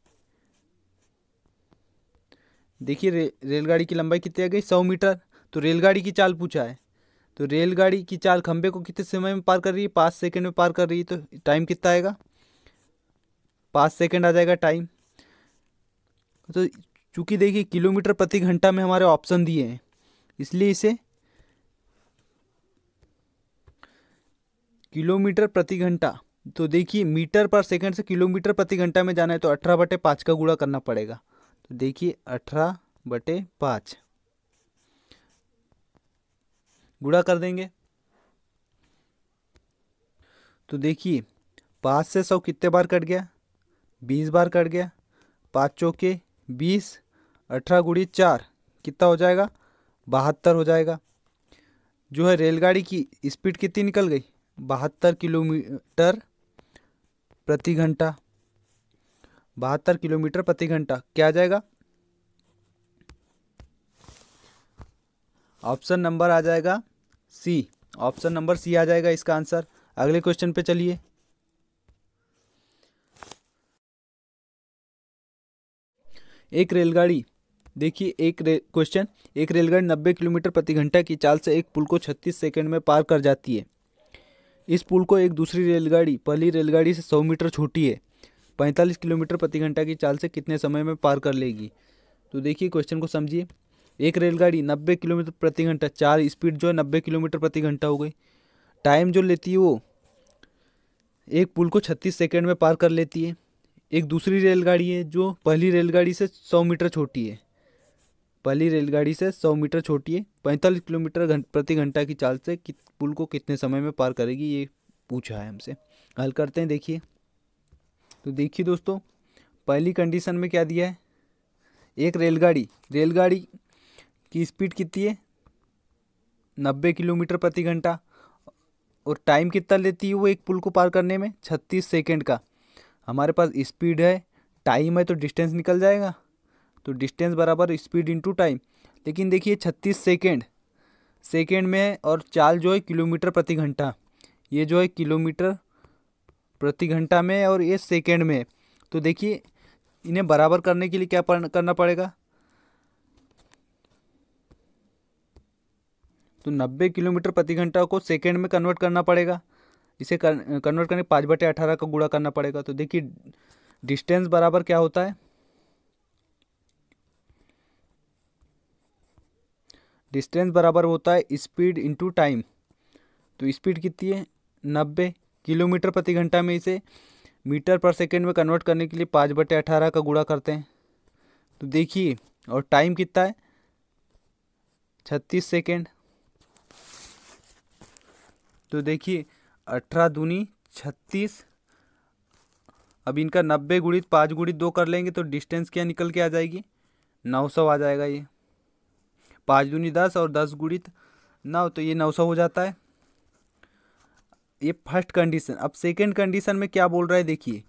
देखिए रे, रेलगाड़ी की लंबाई कितनी आ गई सौ मीटर तो रेलगाड़ी की चाल पूछा है तो रेलगाड़ी की चाल खंबे को कितने समय में पार कर रही है पाँच सेकेंड में पार कर रही है तो टाइम कितना आएगा पाँच सेकेंड आ जाएगा टाइम तो चूँकि देखिए किलोमीटर प्रति घंटा में हमारे ऑप्शन दिए हैं इसलिए इसे किलोमीटर प्रति घंटा तो देखिए मीटर पर सेकंड से किलोमीटर प्रति घंटा में जाना है तो अठारह बटे पाँच का गुड़ा करना पड़ेगा तो देखिए अठारह बटे पाँच गुड़ा कर देंगे तो देखिए पाँच से सौ कितने बार कट गया बीस बार कट गया पाँच चौके बीस अठारह गुड़ी चार कितना हो जाएगा बहत्तर हो जाएगा जो है रेलगाड़ी की स्पीड कितनी निकल गई बहत्तर किलोमीटर प्रति घंटा बहत्तर किलोमीटर प्रति घंटा क्या आ जाएगा ऑप्शन नंबर आ जाएगा सी ऑप्शन नंबर सी आ जाएगा इसका आंसर अगले क्वेश्चन पे चलिए एक रेलगाड़ी देखिए एक रे क्वेश्चन एक रेलगाड़ी नब्बे किलोमीटर प्रति घंटा की चाल से एक पुल को छत्तीस सेकंड में पार कर जाती है इस पुल को एक दूसरी रेलगाड़ी पहली रेलगाड़ी से सौ मीटर छोटी है पैंतालीस किलोमीटर प्रति घंटा की चाल से कितने समय में पार कर लेगी तो देखिए क्वेश्चन को समझिए एक रेलगाड़ी नब्बे किलोमीटर प्रति घंटा चार स्पीड जो है नब्बे किलोमीटर प्रति घंटा हो गई टाइम जो लेती है वो एक पुल को छत्तीस सेकेंड में पार कर लेती है एक दूसरी रेलगाड़ी है जो पहली रेलगाड़ी से सौ मीटर छोटी है पहली रेलगाड़ी से सौ मीटर छोटी है पैंतालीस किलोमीटर घंट प्रति घंटा की चाल से पुल को कितने समय में पार करेगी ये पूछा है हमसे हल करते हैं देखिए तो देखिए दोस्तों पहली कंडीशन में क्या दिया है एक रेलगाड़ी रेलगाड़ी की स्पीड कितनी है नब्बे किलोमीटर प्रति घंटा और टाइम कितना लेती है वो एक पुल को पार करने में छत्तीस सेकेंड का हमारे पास स्पीड है टाइम है तो डिस्टेंस निकल जाएगा तो डिस्टेंस बराबर स्पीड इंटू टाइम लेकिन देखिए छत्तीस सेकेंड सेकेंड में है और चाल जो है किलोमीटर प्रति घंटा ये जो है किलोमीटर प्रति घंटा में और ये सेकेंड में है तो देखिए इन्हें बराबर करने के लिए क्या करना पड़ेगा तो 90 किलोमीटर प्रति घंटा को सेकेंड में कन्वर्ट करना पड़ेगा इसे कर, कन्वर्ट करने पाँच बटे अठारह का गुड़ा करना पड़ेगा तो देखिए डिस्टेंस बराबर क्या होता है डिस्टेंस बराबर होता है स्पीड इंटू टाइम तो स्पीड कितनी है नब्बे किलोमीटर प्रति घंटा में इसे मीटर पर सेकेंड में कन्वर्ट करने के लिए पाँच बटे अठारह का गुड़ा करते हैं तो देखिए और टाइम कितना है छत्तीस सेकेंड तो देखिए अठारह दूनी छत्तीस अब इनका नब्बे गुड़ित पाँच गुड़ित दो कर लेंगे तो डिस्टेंस क्या निकल के आ जाएगी नौ सौ आ जाएगा ये पाँच दूनी दस और दस गुड़ित नौ तो ये नौ सौ हो जाता है ये फर्स्ट कंडीशन अब सेकंड कंडीशन में क्या बोल रहा है देखिए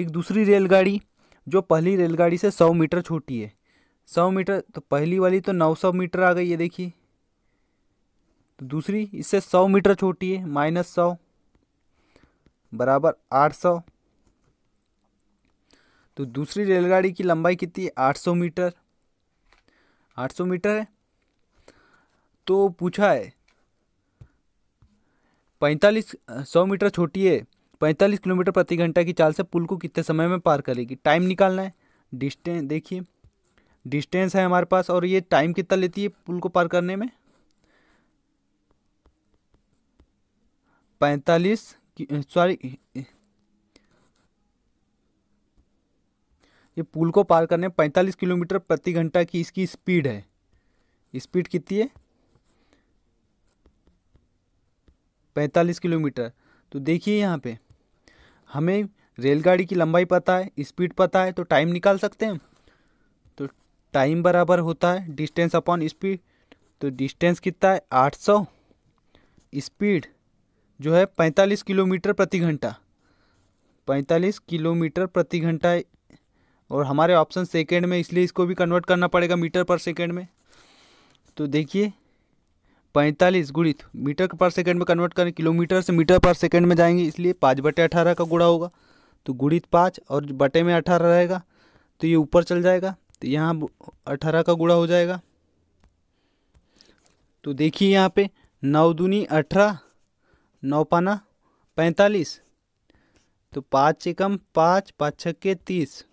एक दूसरी रेलगाड़ी जो पहली रेलगाड़ी से सौ मीटर छोटी है सौ मीटर तो पहली वाली तो नौ सौ मीटर आ गई है देखिए तो दूसरी इससे सौ मीटर छोटी है माइनस सौ बराबर आठ सौ तो दूसरी रेलगाड़ी की लंबाई कितनी है आठ सौ मीटर आठ सौ मीटर है तो पूछा है पैंतालीस सौ मीटर छोटी है पैंतालीस किलोमीटर प्रति घंटा की चाल से पुल को कितने समय में पार करेगी टाइम निकालना है डिस्टेंस देखिए डिस्टेंस है हमारे पास और ये टाइम कितना लेती है पुल को पार करने में पैंतालीस सॉरी ये पुल को पार करने में पैंतालीस किलोमीटर प्रति घंटा की इसकी स्पीड है स्पीड कितनी है पैंतालीस किलोमीटर तो देखिए यहाँ पे हमें रेलगाड़ी की लंबाई पता है स्पीड पता है तो टाइम निकाल सकते हैं तो टाइम बराबर होता है डिस्टेंस अपॉन स्पीड तो डिस्टेंस कितना है आठ सौ स्पीड जो है पैंतालीस किलोमीटर प्रति घंटा पैंतालीस किलोमीटर प्रति घंटा और हमारे ऑप्शन सेकेंड में इसलिए इसको भी कन्वर्ट करना पड़ेगा मीटर पर सेकेंड में तो देखिए पैंतालीस गुणित मीटर पर सेकेंड में कन्वर्ट करें किलोमीटर से मीटर पर सेकेंड में जाएंगे इसलिए पाँच बटे अठारह का गुड़ा होगा तो गुणित पाँच और बटे में अठारह रहेगा तो ये ऊपर चल जाएगा तो यहाँ अठारह का गुड़ा हो जाएगा तो देखिए यहाँ पे नौ दूनी अठारह नौ पाना पैंतालीस तो पाँच एकम पाँच पाँच छक्के तीस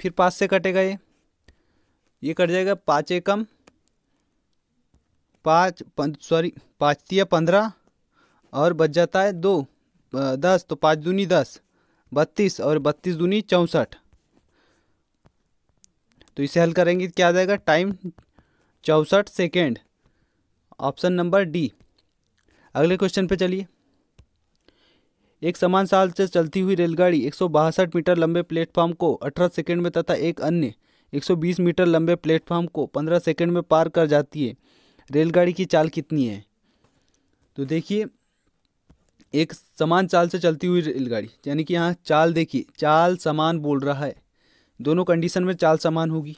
फिर पाँच से कटेगा ये ये कट जाएगा पाँच एकम पाँच सॉरी पाँच तिया पंद्रह और बच जाता है दो दस तो पाँच दूनी दस बत्तीस और बत्तीस दूनी चौंसठ तो इसे हल करेंगे तो क्या आ जाएगा टाइम चौंसठ सेकेंड ऑप्शन नंबर डी अगले क्वेश्चन पे चलिए एक समान साल से चलती हुई रेलगाड़ी एक मीटर लंबे प्लेटफॉर्म को अठारह सेकेंड में तथा एक अन्य 120 मीटर लंबे प्लेटफॉर्म को 15 सेकंड में पार कर जाती है रेलगाड़ी की चाल कितनी है तो देखिए एक समान चाल से चलती हुई रेलगाड़ी यानी कि यहाँ चाल देखिए चाल समान बोल रहा है दोनों कंडीशन में चाल समान होगी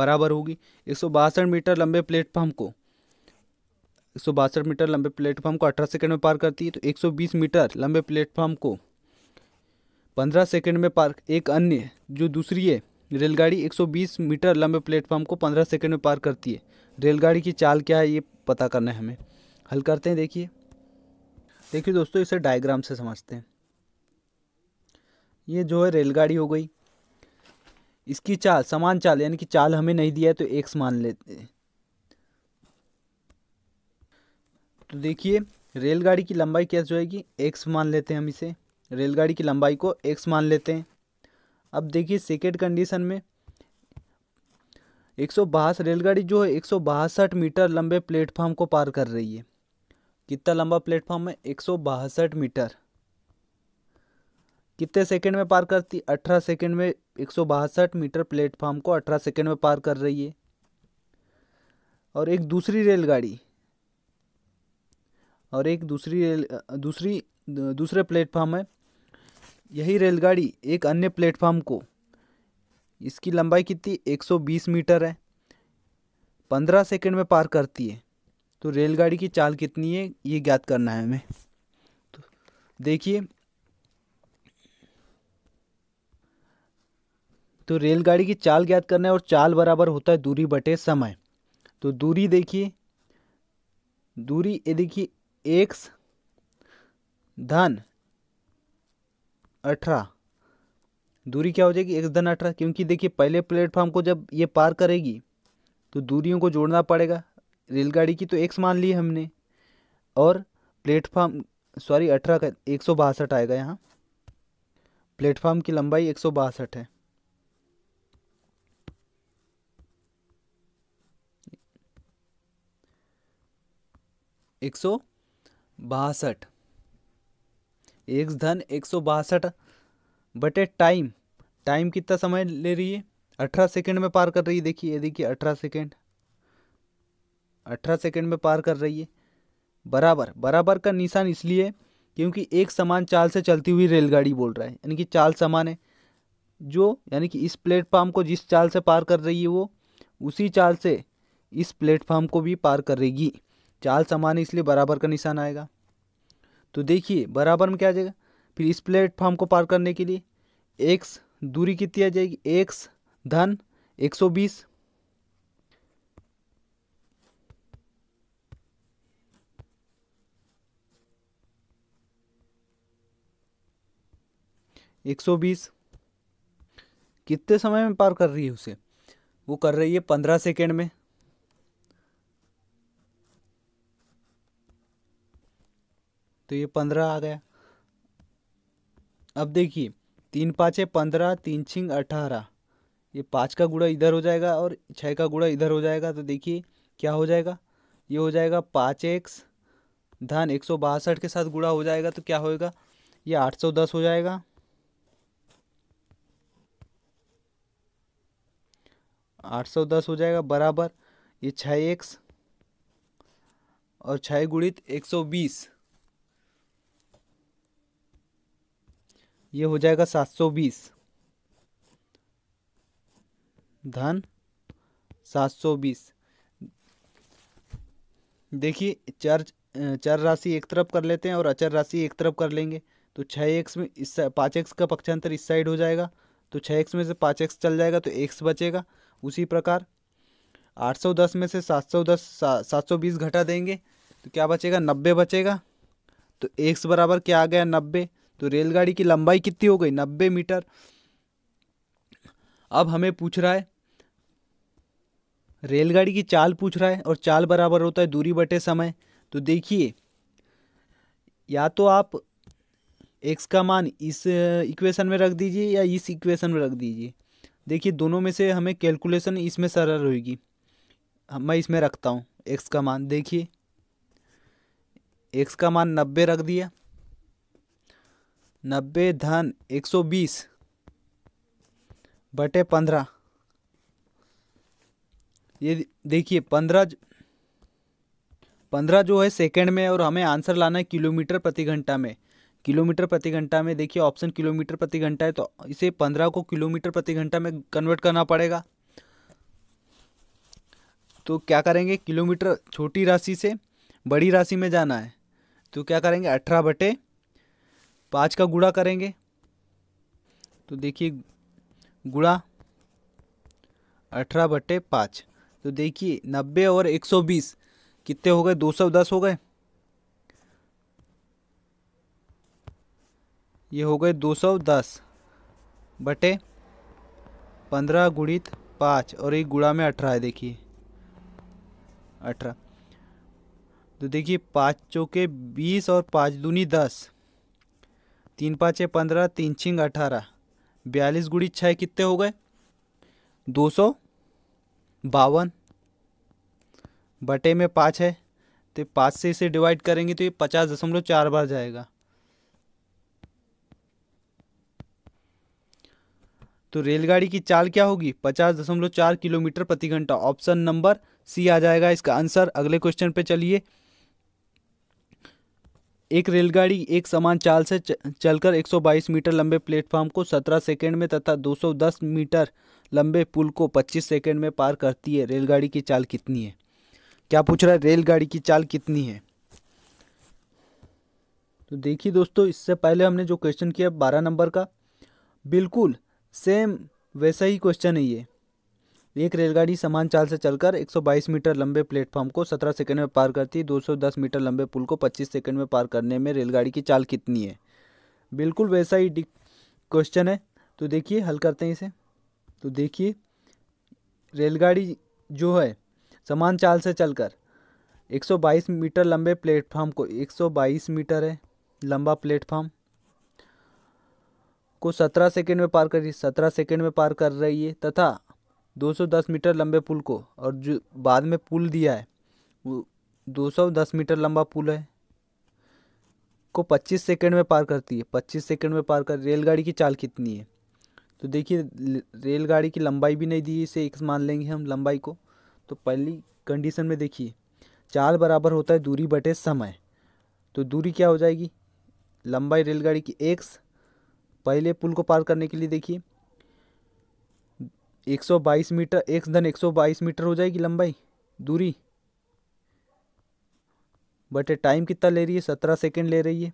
बराबर होगी एक मीटर लंबे प्लेटफॉर्म को एक मीटर लंबे प्लेटफॉर्म को अठारह सेकेंड में पार करती है तो 120 मीटर लंबे प्लेटफॉर्म को पंद्रह सेकेंड में पार एक अन्य जो दूसरी है रेलगाड़ी 120 मीटर लंबे प्लेटफॉर्म को 15 सेकंड में पार करती है रेलगाड़ी की चाल क्या है ये पता करना है हमें हल करते हैं देखिए देखिए दोस्तों इसे डायग्राम से समझते हैं ये जो है रेलगाड़ी हो गई इसकी चाल समान चाल यानी कि चाल हमें नहीं दिया है तो एक समान लेते हैं तो देखिए रेलगाड़ी की लंबाई क्या जाएगी एक्स मान लेते हैं हम इसे रेलगाड़ी की लंबाई को एक्स मान लेते हैं अब देखिए सेकेंड कंडीशन में एक सौ बासठ रेलगाड़ी जो है एक सौ बासठ मीटर लंबे प्लेटफार्म को पार कर रही है कितना लंबा प्लेटफार्म है एक सौ बासठ मीटर कितने सेकंड में पार करती अठारह सेकंड में एक सौ बासठ मीटर प्लेटफार्म को अठारह सेकंड में पार कर रही है और एक दूसरी रेलगाड़ी और एक दूसरी रेल दूसरी दूसरे प्लेटफार्म है यही रेलगाड़ी एक अन्य प्लेटफार्म को इसकी लंबाई कितनी 120 मीटर है 15 सेकंड में पार करती है तो रेलगाड़ी की चाल कितनी है ये ज्ञात करना है हमें तो देखिए तो रेलगाड़ी की चाल ज्ञात करना है और चाल बराबर होता है दूरी बटे समय तो दूरी देखिए दूरी ये देखिए एक्स धन अठारह दूरी क्या हो जाएगी एक्स धन अठारह क्योंकि देखिए पहले प्लेटफॉर्म को जब ये पार करेगी तो दूरियों को जोड़ना पड़ेगा रेलगाड़ी की तो एक्स मान ली हमने और प्लेटफार्म सॉरी अठारह का एक सौ बासठ आएगा यहाँ प्लेटफार्म की लंबाई एक सौ बासठ है एक सौ बासठ एक्स धन एक सौ बासठ बटे टाइम टाइम कितना समय ले रही है अठारह सेकेंड में पार कर रही है देखिए ये देखिए अठारह सेकेंड अठारह सेकेंड में पार कर रही है बराबर बराबर का निशान इसलिए क्योंकि एक समान चाल से चलती हुई रेलगाड़ी बोल रहा है यानी कि चाल समान है जो यानी कि इस प्लेटफार्म को जिस चाल से पार कर रही है वो उसी चाल से इस प्लेटफार्म को भी पार करेगी चाल समान है इसलिए बराबर का निशान आएगा तो देखिए बराबर में क्या आ जाएगा फिर इस प्लेटफॉर्म को पार करने के लिए एक्स दूरी कितनी आ जाएगी एक्स धन एक सौ बीस एक सौ बीस कितने समय में पार कर रही है उसे वो कर रही है पंद्रह सेकेंड में तो ये पंद्रह आ गया अब देखिए तीन पाँचे पंद्रह तीन छिंग अठारह ये पाँच का गुड़ा इधर हो जाएगा और छः का गुड़ा इधर हो जाएगा तो देखिए क्या हो जाएगा ये हो जाएगा पाँच एक्स धन एक सौ बासठ के साथ गुड़ा हो जाएगा तो क्या होएगा ये आठ सौ दस हो जाएगा आठ सौ दस हो जाएगा बराबर ये छः एक्स और छः गुणित एक सौ बीस ये हो जाएगा सात सौ बीस धन सात सौ बीस देखिए चार चार राशि एक तरफ कर लेते हैं और अचर राशि एक तरफ कर लेंगे तो छः एक्स में इस पाँच एक्स का पक्षांतर इस साइड हो जाएगा तो छः एक्स में से पाँच एक्स चल जाएगा तो एक्स बचेगा उसी प्रकार आठ सौ दस में से सात सौ दस सात सौ बीस घटा देंगे तो क्या बचेगा नब्बे बचेगा तो एक्स बराबर क्या आ गया नब्बे तो रेलगाड़ी की लंबाई कितनी हो गई नब्बे मीटर अब हमें पूछ रहा है रेलगाड़ी की चाल पूछ रहा है और चाल बराबर होता है दूरी बटे समय तो देखिए या तो आप एक्स का मान इस इक्वेशन में रख दीजिए या इस इक्वेशन में रख दीजिए देखिए दोनों में से हमें कैलकुलेशन इसमें सरल होगी मैं इसमें रखता हूँ एक्स का मान देखिए एक्स का मान नब्बे रख दिया नब्बे धन एक सौ बीस बटे पंद्रह ये देखिए पंद्रह पंद्रह जो है सेकंड में और हमें आंसर लाना है किलोमीटर प्रति घंटा में किलोमीटर प्रति घंटा में देखिए ऑप्शन किलोमीटर प्रति घंटा है तो इसे पंद्रह को किलोमीटर प्रति घंटा में कन्वर्ट करना पड़ेगा तो क्या करेंगे किलोमीटर छोटी राशि से बड़ी राशि में जाना है तो क्या करेंगे अठारह बटे पाँच का गुड़ा करेंगे तो देखिए गुड़ा अठारह बटे पाँच तो देखिए नब्बे और एक सौ बीस कितने हो गए दो सौ दस हो गए ये हो गए दो सौ दस बटे पंद्रह गुणित पाँच और एक गुड़ा में अठारह है देखिए अठारह तो देखिए पाँच चौके बीस और पाँच दूनी दस तीन पाँचे पंद्रह तीन छिंग अठारह बयालीस गुड़ी छः कितने हो गए दो सौ बावन बटे में पाँच है तो पाँच से इसे डिवाइड करेंगे तो ये पचास दशमलव चार बार जाएगा तो रेलगाड़ी की चाल क्या होगी पचास दशमलव चार किलोमीटर प्रति घंटा ऑप्शन नंबर सी आ जाएगा इसका आंसर अगले क्वेश्चन पे चलिए एक रेलगाड़ी एक समान चाल से चलकर 122 मीटर लंबे प्लेटफॉर्म को 17 सेकंड में तथा 210 मीटर लंबे पुल को 25 सेकंड में पार करती है रेलगाड़ी की चाल कितनी है क्या पूछ रहा है रेलगाड़ी की चाल कितनी है तो देखिए दोस्तों इससे पहले हमने जो क्वेश्चन किया बारह नंबर का बिल्कुल सेम वैसा ही क्वेश्चन है ये एक रेलगाड़ी समान चाल से चलकर 122 मीटर लंबे प्लेटफॉर्म को 17 सेकंड में पार करती है 210 मीटर लंबे पुल को 25 सेकंड में पार करने में रेलगाड़ी की चाल कितनी है बिल्कुल वैसा ही क्वेश्चन है तो देखिए हल करते हैं इसे तो देखिए रेलगाड़ी जो है समान चाल से चलकर 122 मीटर लंबे प्लेटफॉर्म को 122 मीटर है लंबा प्लेटफॉर्म को 17 सेकंड में पार कर रही सत्रह सेकेंड में पार कर रही है तथा 210 मीटर लंबे पुल को और जो बाद में पुल दिया है वो 210 मीटर लंबा पुल है को 25 सेकंड में पार करती है 25 सेकंड में पार कर रेलगाड़ी की चाल कितनी है तो देखिए रेलगाड़ी की लंबाई भी नहीं दी इसे एक मान लेंगे हम लंबाई को तो पहली कंडीशन में देखिए चाल बराबर होता है दूरी बटे समय तो दूरी क्या हो जाएगी लंबाई रेलगाड़ी की एक्स पहले पुल को पार करने के लिए देखिए 122 मीटर एक्स धन 122 मीटर हो जाएगी लंबाई दूरी बटे टाइम कितना ले रही है सत्रह सेकेंड ले रही है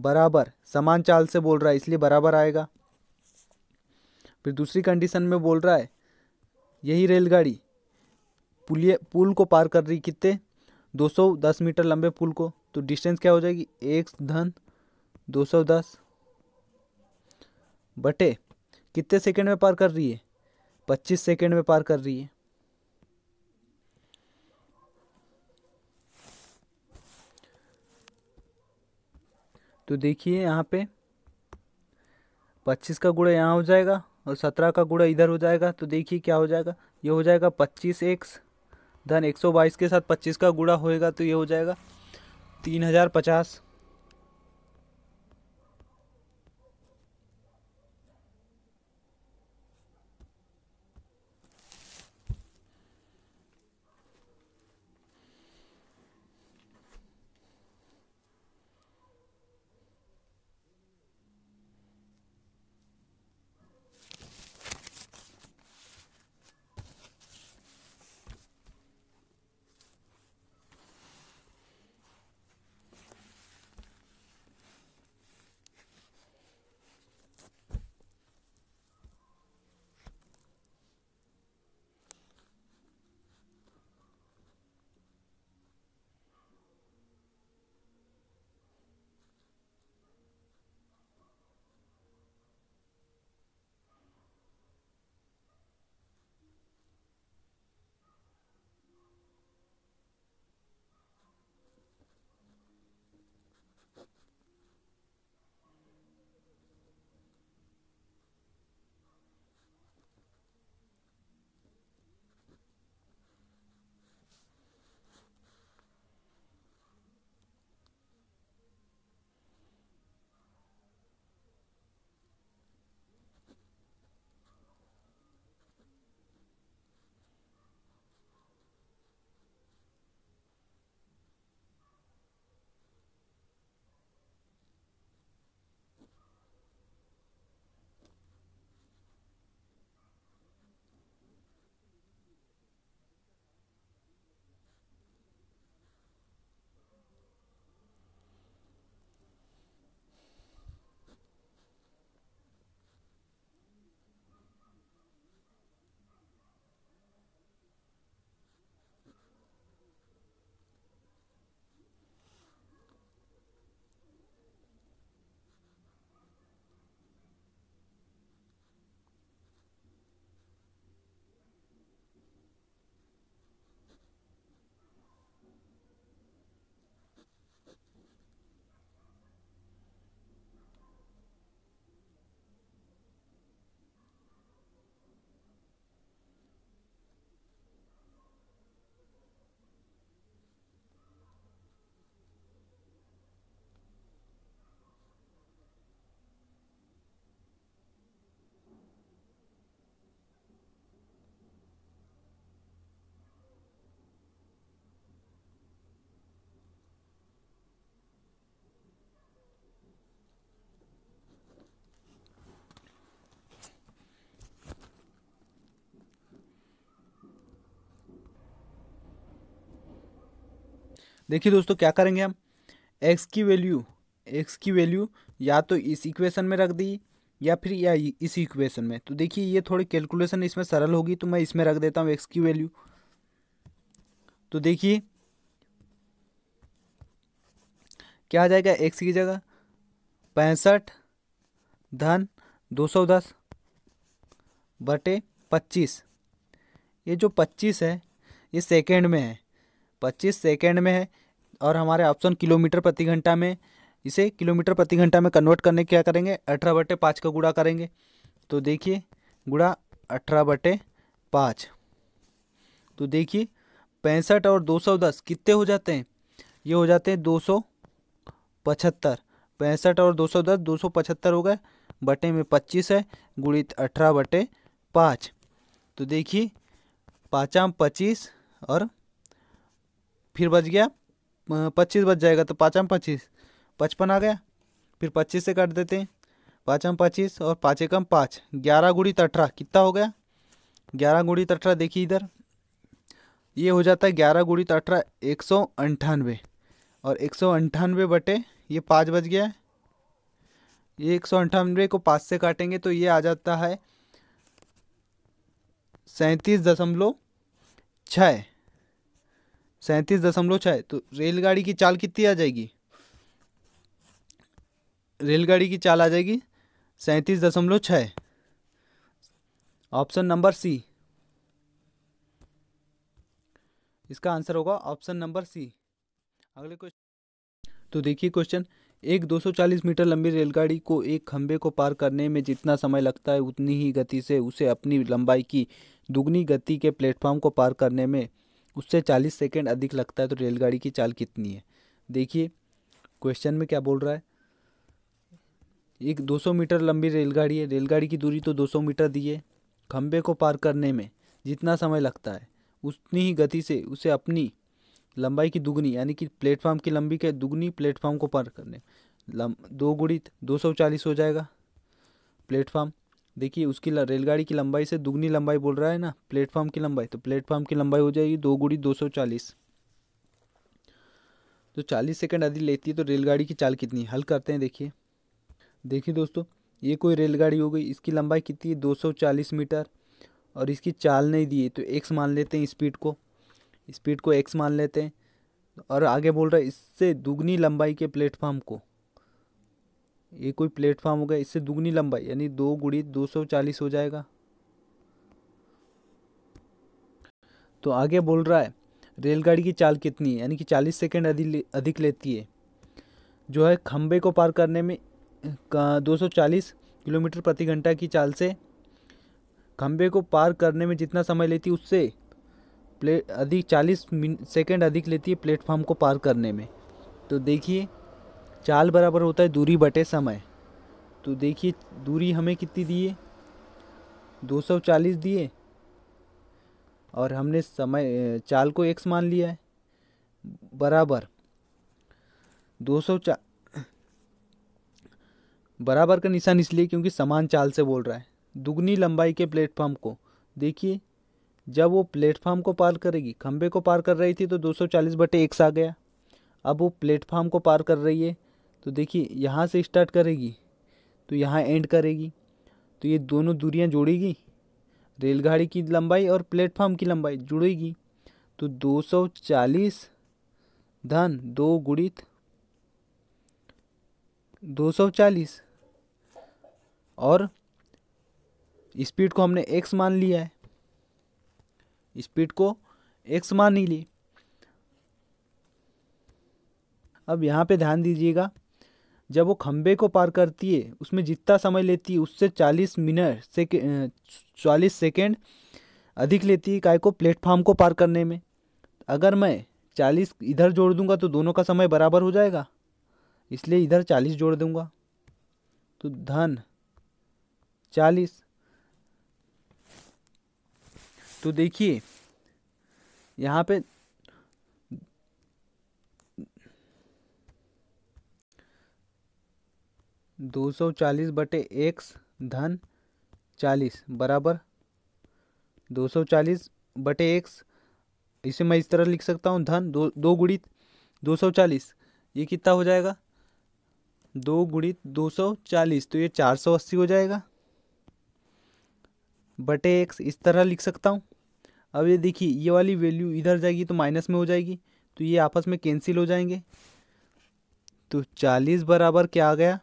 बराबर समान चाल से बोल रहा है इसलिए बराबर आएगा फिर दूसरी कंडीशन में बोल रहा है यही रेलगाड़ी पुलिए पुल को पार कर रही कितने 210 मीटर लंबे पुल को तो डिस्टेंस क्या हो जाएगी एक धन दस बटे कितने सेकंड में पार कर रही है पच्चीस सेकंड में पार कर रही है तो देखिए यहाँ पे पच्चीस का गुड़ा यहाँ हो जाएगा और सत्रह का गुड़ा इधर हो जाएगा तो देखिए क्या हो जाएगा ये हो जाएगा पच्चीस एक्स धन एक सौ बाईस के साथ पच्चीस का गुड़ा होएगा तो ये हो जाएगा तीन हज़ार पचास देखिए दोस्तों क्या करेंगे हम एक्स की वैल्यू एक्स की वैल्यू या तो इस इक्वेशन में रख दी या फिर या इस इक्वेशन में तो देखिए ये थोड़ी कैलकुलेशन इसमें सरल होगी तो मैं इसमें रख देता हूँ एक्स की वैल्यू तो देखिए क्या आ जाएगा एक्स की जगह पैंसठ धन दो सौ दस बटे पच्चीस ये जो पच्चीस है ये सेकेंड में है पच्चीस सेकेंड में है और हमारे ऑप्शन किलोमीटर प्रति घंटा में इसे किलोमीटर प्रति घंटा में कन्वर्ट करने क्या करेंगे अठारह बटे पाँच का गुड़ा करेंगे तो देखिए गुड़ा अठारह बटे पाँच तो देखिए पैंसठ और दो सौ दस कितने हो जाते हैं ये हो जाते हैं दो सौ पचहत्तर पैंसठ और दो सौ दस दो सौ पचहत्तर हो गए बटे में पच्चीस है गुणित अठारह बटे पाँच तो देखिए पाँचाम पच्चीस और फिर बच गया पच्चीस बच जाएगा तो पाँचम पच्चीस पचपन आ गया फिर पच्चीस से काट देते हैं पाँचम पच्चीस और पाँच एकम पाँच ग्यारह गुड़ी तठरा कितना हो गया ग्यारह गुड़ी तठरा देखिए इधर ये हो जाता है ग्यारह गुड़ी तठरा एक सौ अंठानवे और एक सौ अंठानवे बटे ये पाँच बज गया है ये एक सौ अंठानवे को पाँच से काटेंगे तो ये आ जाता है सैंतीस दशमलव छः सैंतीस दशमलव छः तो रेलगाड़ी की चाल कितनी आ जाएगी रेलगाड़ी की चाल आ जाएगी सैंतीस दशमलव छः ऑप्शन नंबर सी इसका आंसर होगा ऑप्शन नंबर सी अगले क्वेश्चन तो देखिए क्वेश्चन एक 240 मीटर लंबी रेलगाड़ी को एक खंबे को पार करने में जितना समय लगता है उतनी ही गति से उसे अपनी लंबाई की दुगनी गति के प्लेटफॉर्म को पार करने में उससे चालीस सेकेंड अधिक लगता है तो रेलगाड़ी की चाल कितनी है देखिए क्वेश्चन में क्या बोल रहा है एक 200 मीटर लंबी रेलगाड़ी है रेलगाड़ी की दूरी तो 200 मीटर दी है खम्बे को पार करने में जितना समय लगता है उतनी ही गति से उसे अपनी लंबाई की दुगनी यानी कि प्लेटफॉर्म की लंबी के दुगनी प्लेटफॉर्म को पार करने लम दो गुड़ी दो सौ चालीस हो जाएगा प्लेटफॉर्म देखिए उसकी रेलगाड़ी की लंबाई से दुगनी लंबाई बोल रहा है ना प्लेटफॉर्म की लंबाई तो प्लेटफॉर्म की लंबाई हो जाएगी दो गुड़ी दो सौ चालीस तो चालीस सेकंड अधिक लेती है तो रेलगाड़ी की चाल कितनी हल करते हैं देखिए देखिए दोस्तों ये कोई रेलगाड़ी हो गई इसकी लंबाई कितनी है दो सौ चालीस मीटर और इसकी चाल नहीं दी तो एक्स मान लेते हैं स्पीड को स्पीड को एक्स मान लेते हैं और आगे बोल रहा है इससे दुगनी लंबाई के प्लेटफॉर्म को ये कोई प्लेटफार्म हो गया इससे दुगनी लंबाई यानी दो गुड़ी दो सौ चालीस हो जाएगा तो आगे बोल रहा है रेलगाड़ी की चाल कितनी है यानी कि चालीस सेकेंड अधिक अधिक लेती है जो है खम्बे को पार करने में दो सौ चालीस किलोमीटर प्रति घंटा की चाल से खम्बे को पार करने में जितना समय लेती उससे प्ले अधिक चालीस सेकेंड अधिक लेती है प्लेटफार्म को पार करने में तो देखिए चाल बराबर होता है दूरी बटे समय तो देखिए दूरी हमें कितनी दी है 240 दिए और हमने समय चाल को एक्स मान लिया है बराबर दो सौ चा बराबर का निशान इसलिए क्योंकि समान चाल से बोल रहा है दुगनी लंबाई के प्लेटफॉर्म को देखिए जब वो प्लेटफॉर्म को पार करेगी खंबे को पार कर रही थी तो 240 बटे एक्स आ गया अब वो प्लेटफॉर्म को पार कर रही है तो देखिए यहाँ से स्टार्ट करेगी तो यहाँ एंड करेगी तो ये दोनों दूरियाँ जोड़ेगी रेलगाड़ी की लंबाई और प्लेटफार्म की लंबाई जुड़ेगी तो 240 धन दो गुड़ित दो और स्पीड को हमने एक्स मान लिया है स्पीड को एक्स मान ही ली अब यहाँ पे ध्यान दीजिएगा जब वो खम्भे को पार करती है उसमें जितना समय लेती है उससे चालीस मिनट से चालीस सेकेंड अधिक लेती है काय को प्लेटफार्म को पार करने में अगर मैं चालीस इधर जोड़ दूंगा तो दोनों का समय बराबर हो जाएगा इसलिए इधर चालीस जोड़ दूंगा तो धन चालीस तो देखिए यहाँ पे दो सौ चालीस बटे एक्स धन चालीस बराबर दो सौ चालीस बटे एक्स इसे मैं इस तरह लिख सकता हूँ धन दो दो गुड़ित दो सौ चालीस ये कितना हो जाएगा दो गुड़ित दो सौ चालीस तो ये चार सौ अस्सी हो जाएगा बटे एक्स इस तरह लिख सकता हूँ अब ये देखिए ये वाली वैल्यू इधर जाएगी तो माइनस में हो जाएगी तो ये आपस में कैंसिल हो जाएंगे तो चालीस बराबर क्या आ गया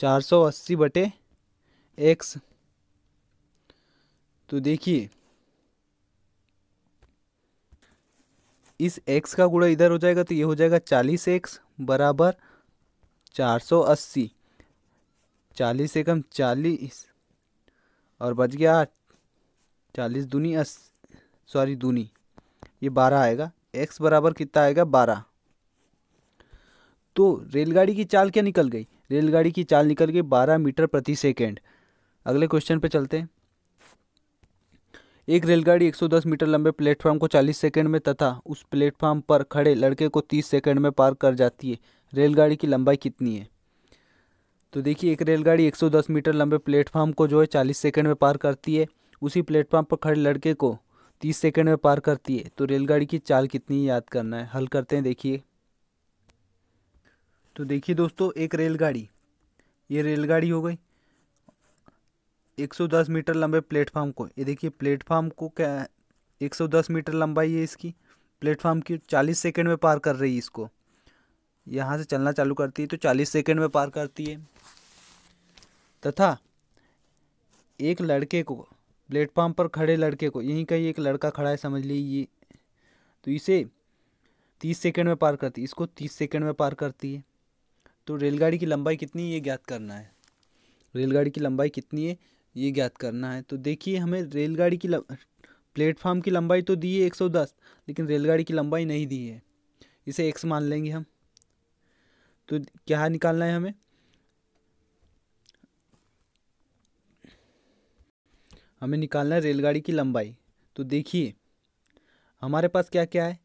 चार सौ अस्सी बटे एक्स तो देखिए इस एक्स का गुणा इधर हो जाएगा तो ये हो जाएगा चालीस एक्स बराबर चार सौ अस्सी चालीस एकम चालीस और बच गया आठ चालीस दूनी अस सॉरी दूनी ये बारह आएगा एक्स बराबर कितना आएगा बारह तो रेलगाड़ी की चाल क्या निकल गई रेलगाड़ी की चाल निकल गई बारह मीटर प्रति सेकेंड अगले क्वेश्चन पे चलते हैं एक रेलगाड़ी 110 मीटर लंबे प्लेटफॉर्म को 40 सेकंड में तथा उस प्लेटफॉर्म पर खड़े लड़के को 30 सेकंड में पार कर जाती है रेलगाड़ी की लंबाई कितनी है तो देखिए एक रेलगाड़ी 110 मीटर लंबे प्लेटफॉर्म को जो है 40 सेकंड में पार करती है उसी प्लेटफॉर्म पर खड़े लड़के को 30 सेकंड में पार करती है तो रेलगाड़ी की चाल कितनी याद करना है हल करते हैं देखिए तो देखिए दोस्तों एक रेलगाड़ी ये रेलगाड़ी हो गई 110 मीटर लंबे प्लेटफार्म को ये देखिए प्लेटफार्म को क्या है 110 मीटर लंबाई है इसकी प्लेटफार्म की 40 सेकंड में पार कर रही है इसको यहाँ से चलना चालू करती है तो 40 सेकंड में पार करती है तथा एक लड़के को प्लेटफार्म पर खड़े लड़के को यहीं का ही एक लड़का खड़ा है समझ लीजिए तो इसे तीस सेकेंड में पार करती है इसको तीस सेकेंड में पार करती है तो रेलगाड़ी की लंबाई कितनी है ये ज्ञात करना है रेलगाड़ी की लंबाई कितनी है ये ज्ञात करना है तो देखिए हमें रेलगाड़ी की प्लेटफार्म की लंबाई तो दी है एक सौ दस लेकिन रेलगाड़ी की लंबाई नहीं दी है इसे एक्स मान लेंगे हम तो क्या निकालना है हमें हमें निकालना है रेलगाड़ी की लंबाई तो देखिए हमारे पास क्या क्या है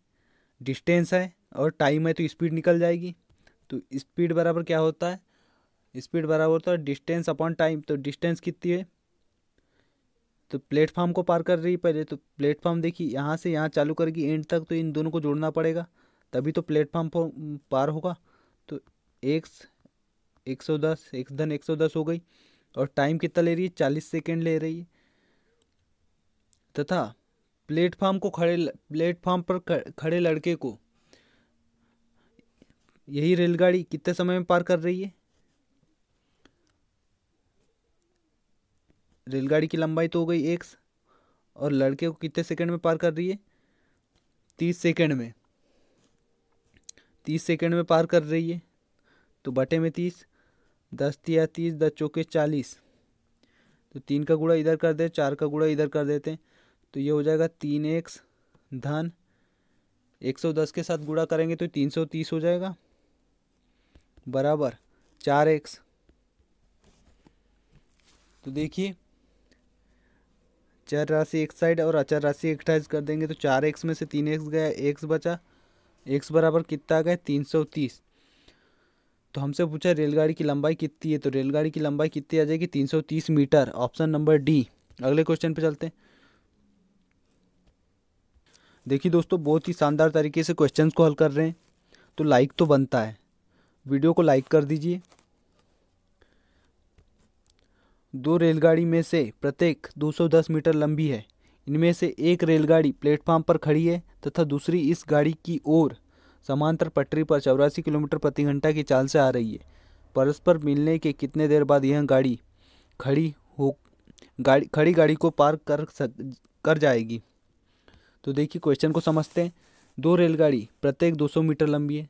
डिस्टेंस है और टाइम है तो स्पीड निकल जाएगी तो स्पीड बराबर क्या होता है स्पीड बराबर होता है डिस्टेंस अपॉन टाइम तो डिस्टेंस कितनी है तो प्लेटफॉर्म को पार कर रही पहले तो प्लेटफॉर्म देखिए यहाँ से यहाँ चालू करेगी एंड तक तो इन दोनों को जोड़ना पड़ेगा तभी तो प्लेटफॉर्म पार होगा तो एक्स एक सौ दस एक धन एक सौ दस हो गई और टाइम कितना ले रही है चालीस सेकेंड ले रही है तथा प्लेटफार्म को खड़े प्लेटफार्म पर खड़े लड़के को यही रेलगाड़ी कितने समय में पार कर रही है रेलगाड़ी की लंबाई तो हो गई एक्स और लड़के को कितने सेकंड में पार कर रही है तीस सेकंड में तीस सेकंड में पार कर रही है तो बटे में तीस दस तिया तीस दस चौके चालीस तो तीन का गुड़ा इधर कर दे चार का गुड़ा इधर कर देते हैं तो ये हो जाएगा तीन एक्स धन एक सौ दस के साथ गुड़ा करेंगे तो तीन सौ तीस हो जाएगा बराबर चार एक्स तो देखिए चार राशि एक साइड और अचार राशि एक टाइज कर देंगे तो चार एक्स में से तीन एक्स गया एक्स बचा एक्स बराबर कितना गया तीन सौ तीस तो हमसे पूछा रेलगाड़ी की लंबाई कितनी है तो रेलगाड़ी की लंबाई कितनी आ जाएगी तीन सौ तीस मीटर ऑप्शन नंबर डी अगले क्वेश्चन पे चलते हैं देखिए दोस्तों बहुत ही शानदार तरीके से क्वेश्चंस को हल कर रहे हैं तो लाइक तो बनता है वीडियो को लाइक कर दीजिए दो रेलगाड़ी में से प्रत्येक 210 मीटर लंबी है इनमें से एक रेलगाड़ी प्लेटफार्म पर खड़ी है तथा दूसरी इस गाड़ी की ओर समांतर पटरी पर चौरासी किलोमीटर प्रति घंटा की चाल से आ रही है परस्पर मिलने के कितने देर बाद यह गाड़ी खड़ी हो गाड़ी खड़ी गाड़ी को पार कर सक कर जाएगी तो देखिए क्वेश्चन को समझते हैं दो रेलगाड़ी प्रत्येक 200 मीटर लंबी है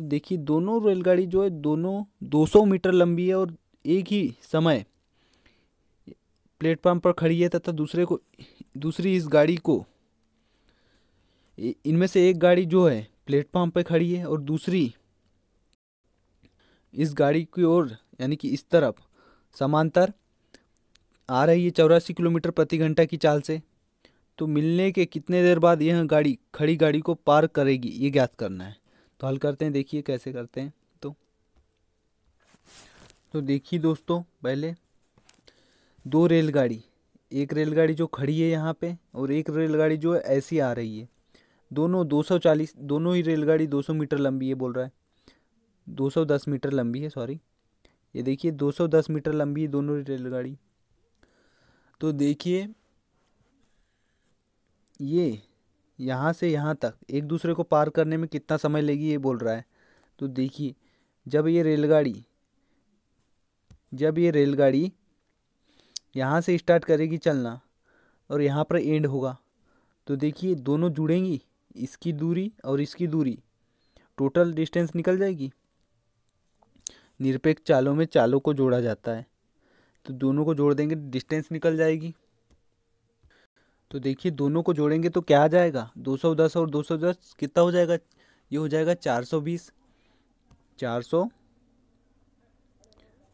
तो देखिए दोनों रेलगाड़ी जो है दोनों 200 मीटर लंबी है और एक ही समय प्लेटफार्म पर खड़ी है तथा दूसरे को दूसरी इस गाड़ी को इनमें से एक गाड़ी जो है प्लेटफार्म पर खड़ी है और दूसरी इस गाड़ी की ओर यानी कि इस तरफ समांतर आ रही है चौरासी किलोमीटर प्रति घंटा की चाल से तो मिलने के कितने देर बाद यह गाड़ी खड़ी गाड़ी को पार करेगी ये ज्ञात करना है तो हल करते हैं देखिए कैसे करते हैं तो तो देखिए दोस्तों पहले दो रेलगाड़ी एक रेलगाड़ी जो खड़ी है यहाँ पे और एक रेलगाड़ी जो है ऐसी आ रही है दोनों 240 दोनों ही रेलगाड़ी 200 मीटर लंबी है बोल रहा है 210 मीटर लंबी है सॉरी ये देखिए 210 मीटर लंबी है दोनों रेलगाड़ी तो देखिए ये यहाँ से यहाँ तक एक दूसरे को पार करने में कितना समय लेगी ये बोल रहा है तो देखिए जब ये रेलगाड़ी जब ये रेलगाड़ी यहाँ से स्टार्ट करेगी चलना और यहाँ पर एंड होगा तो देखिए दोनों जुड़ेंगी इसकी दूरी और इसकी दूरी टोटल डिस्टेंस निकल जाएगी निरपेक्ष चालों में चालों को जोड़ा जाता है तो दोनों को जोड़ देंगे डिस्टेंस निकल जाएगी तो देखिए दोनों को जोड़ेंगे तो क्या आ जाएगा दो सौ दस और दो सौ दस कितना हो जाएगा ये हो जाएगा चार सौ बीस चार सौ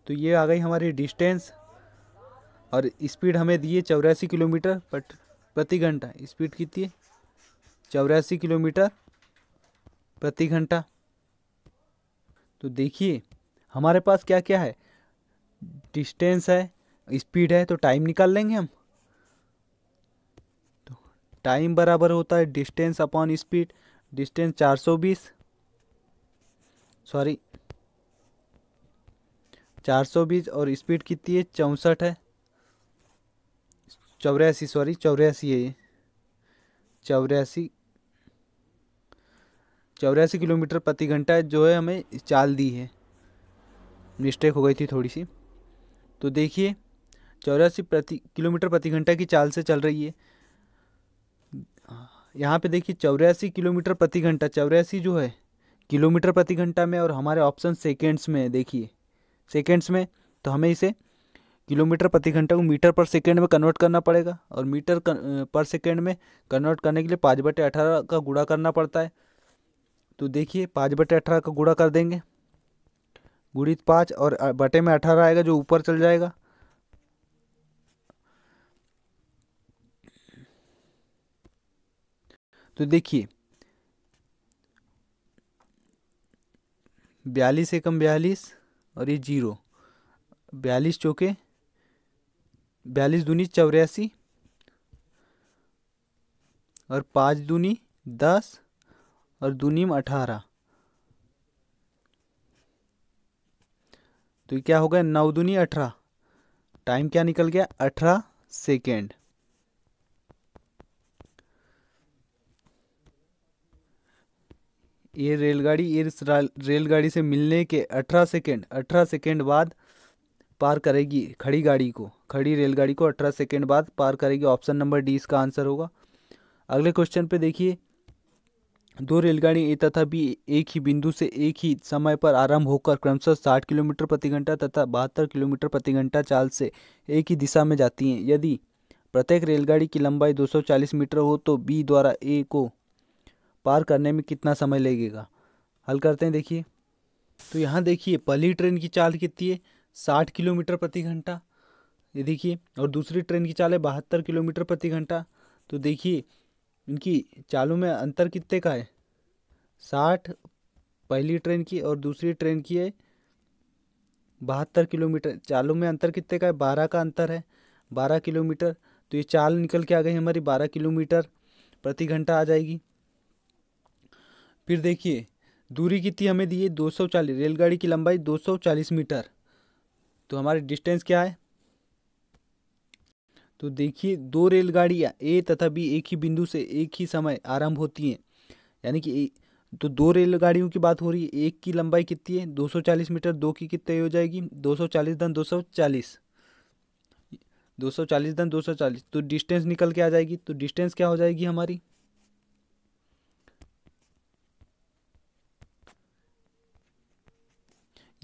तो ये आ गई हमारी डिस्टेंस और स्पीड हमें दिए चौरासी किलोमीटर बट प्रति घंटा स्पीड कितनी है चौरासी किलोमीटर प्रति घंटा तो देखिए हमारे पास क्या क्या है डिस्टेंस है स्पीड है तो टाइम निकाल लेंगे हम टाइम बराबर होता है distance upon speed distance 420 sorry 420 और स्पीड कितनी है चौंसठ है चौरासी सॉरी चौरासी है ये चौरासी चौरासी किलोमीटर प्रति घंटा जो है हमें चाल दी है मिस्टेक हो गई थी थोड़ी सी तो देखिए चौरासी प्रति किलोमीटर प्रति घंटा की चाल से चल रही है यहाँ पे देखिए चौरासी किलोमीटर प्रति घंटा चौरासी जो है किलोमीटर प्रति घंटा में और हमारे ऑप्शन सेकेंड्स में है देखिए सेकेंड्स में तो हमें इसे किलोमीटर प्रति घंटा को मीटर पर सेकेंड में कन्वर्ट करना पड़ेगा और मीटर पर सेकेंड में कन्वर्ट करने के लिए पाँच बटे अठारह का गुड़ा करना पड़ता है तो देखिए पाँच बटे अठारह का गुड़ा कर देंगे गुड़ित पाँच और बटे में अठारह आएगा जो ऊपर चल जाएगा तो देखिए बयालीस एकम बयालीस और ये जीरो बयालीस चौके बयालीस दूनी चौरासी और पाँच दूनी दस और दूनी में अठारह तो ये क्या हो गया नौ दूनी अठारह टाइम क्या निकल गया अठारह सेकेंड ये रेलगाड़ी इस रेलगाड़ी से मिलने के 18 सेकेंड 18 सेकेंड बाद पार करेगी खड़ी गाड़ी को खड़ी रेलगाड़ी को 18 सेकेंड बाद पार करेगी ऑप्शन नंबर डी इसका आंसर होगा अगले क्वेश्चन पे देखिए दो रेलगाड़ी ए तथा बी एक ही बिंदु से एक ही समय पर आरंभ होकर क्रमशः साठ किलोमीटर प्रति घंटा तथा बहत्तर किलोमीटर प्रति घंटा चाल से एक ही दिशा में जाती हैं यदि प्रत्येक रेलगाड़ी की लंबाई 240 मीटर हो तो बी द्वारा ए को पार करने में कितना समय लगेगा हल करते हैं देखिए तो यहाँ देखिए पहली ट्रेन की चाल कितनी है साठ किलोमीटर प्रति घंटा ये देखिए और दूसरी ट्रेन की चाल है बहत्तर किलोमीटर प्रति घंटा तो देखिए इनकी चालों में अंतर कितने का है साठ पहली ट्रेन की और दूसरी ट्रेन की है बहत्तर किलोमीटर चालों में अंतर कितने का है बारह का अंतर है बारह किलोमीटर तो ये चाल निकल के आ गई हमारी बारह किलोमीटर प्रति घंटा आ जाएगी फिर देखिए दूरी कितनी हमें दी है दो सौ चालीस रेलगाड़ी की लंबाई दो सौ चालीस मीटर तो हमारी डिस्टेंस क्या है तो देखिए दो रेलगाड़ियाँ ए तथा बी एक ही बिंदु से एक ही समय आरंभ होती हैं यानी कि तो दो रेलगाड़ियों की बात हो रही है एक की लंबाई कितनी है 240 मीटर दो की कितनी हो जाएगी 240 दन सौ चालीस दन चालीस तो डिस्टेंस निकल के आ जाएगी तो डिस्टेंस क्या हो जाएगी हमारी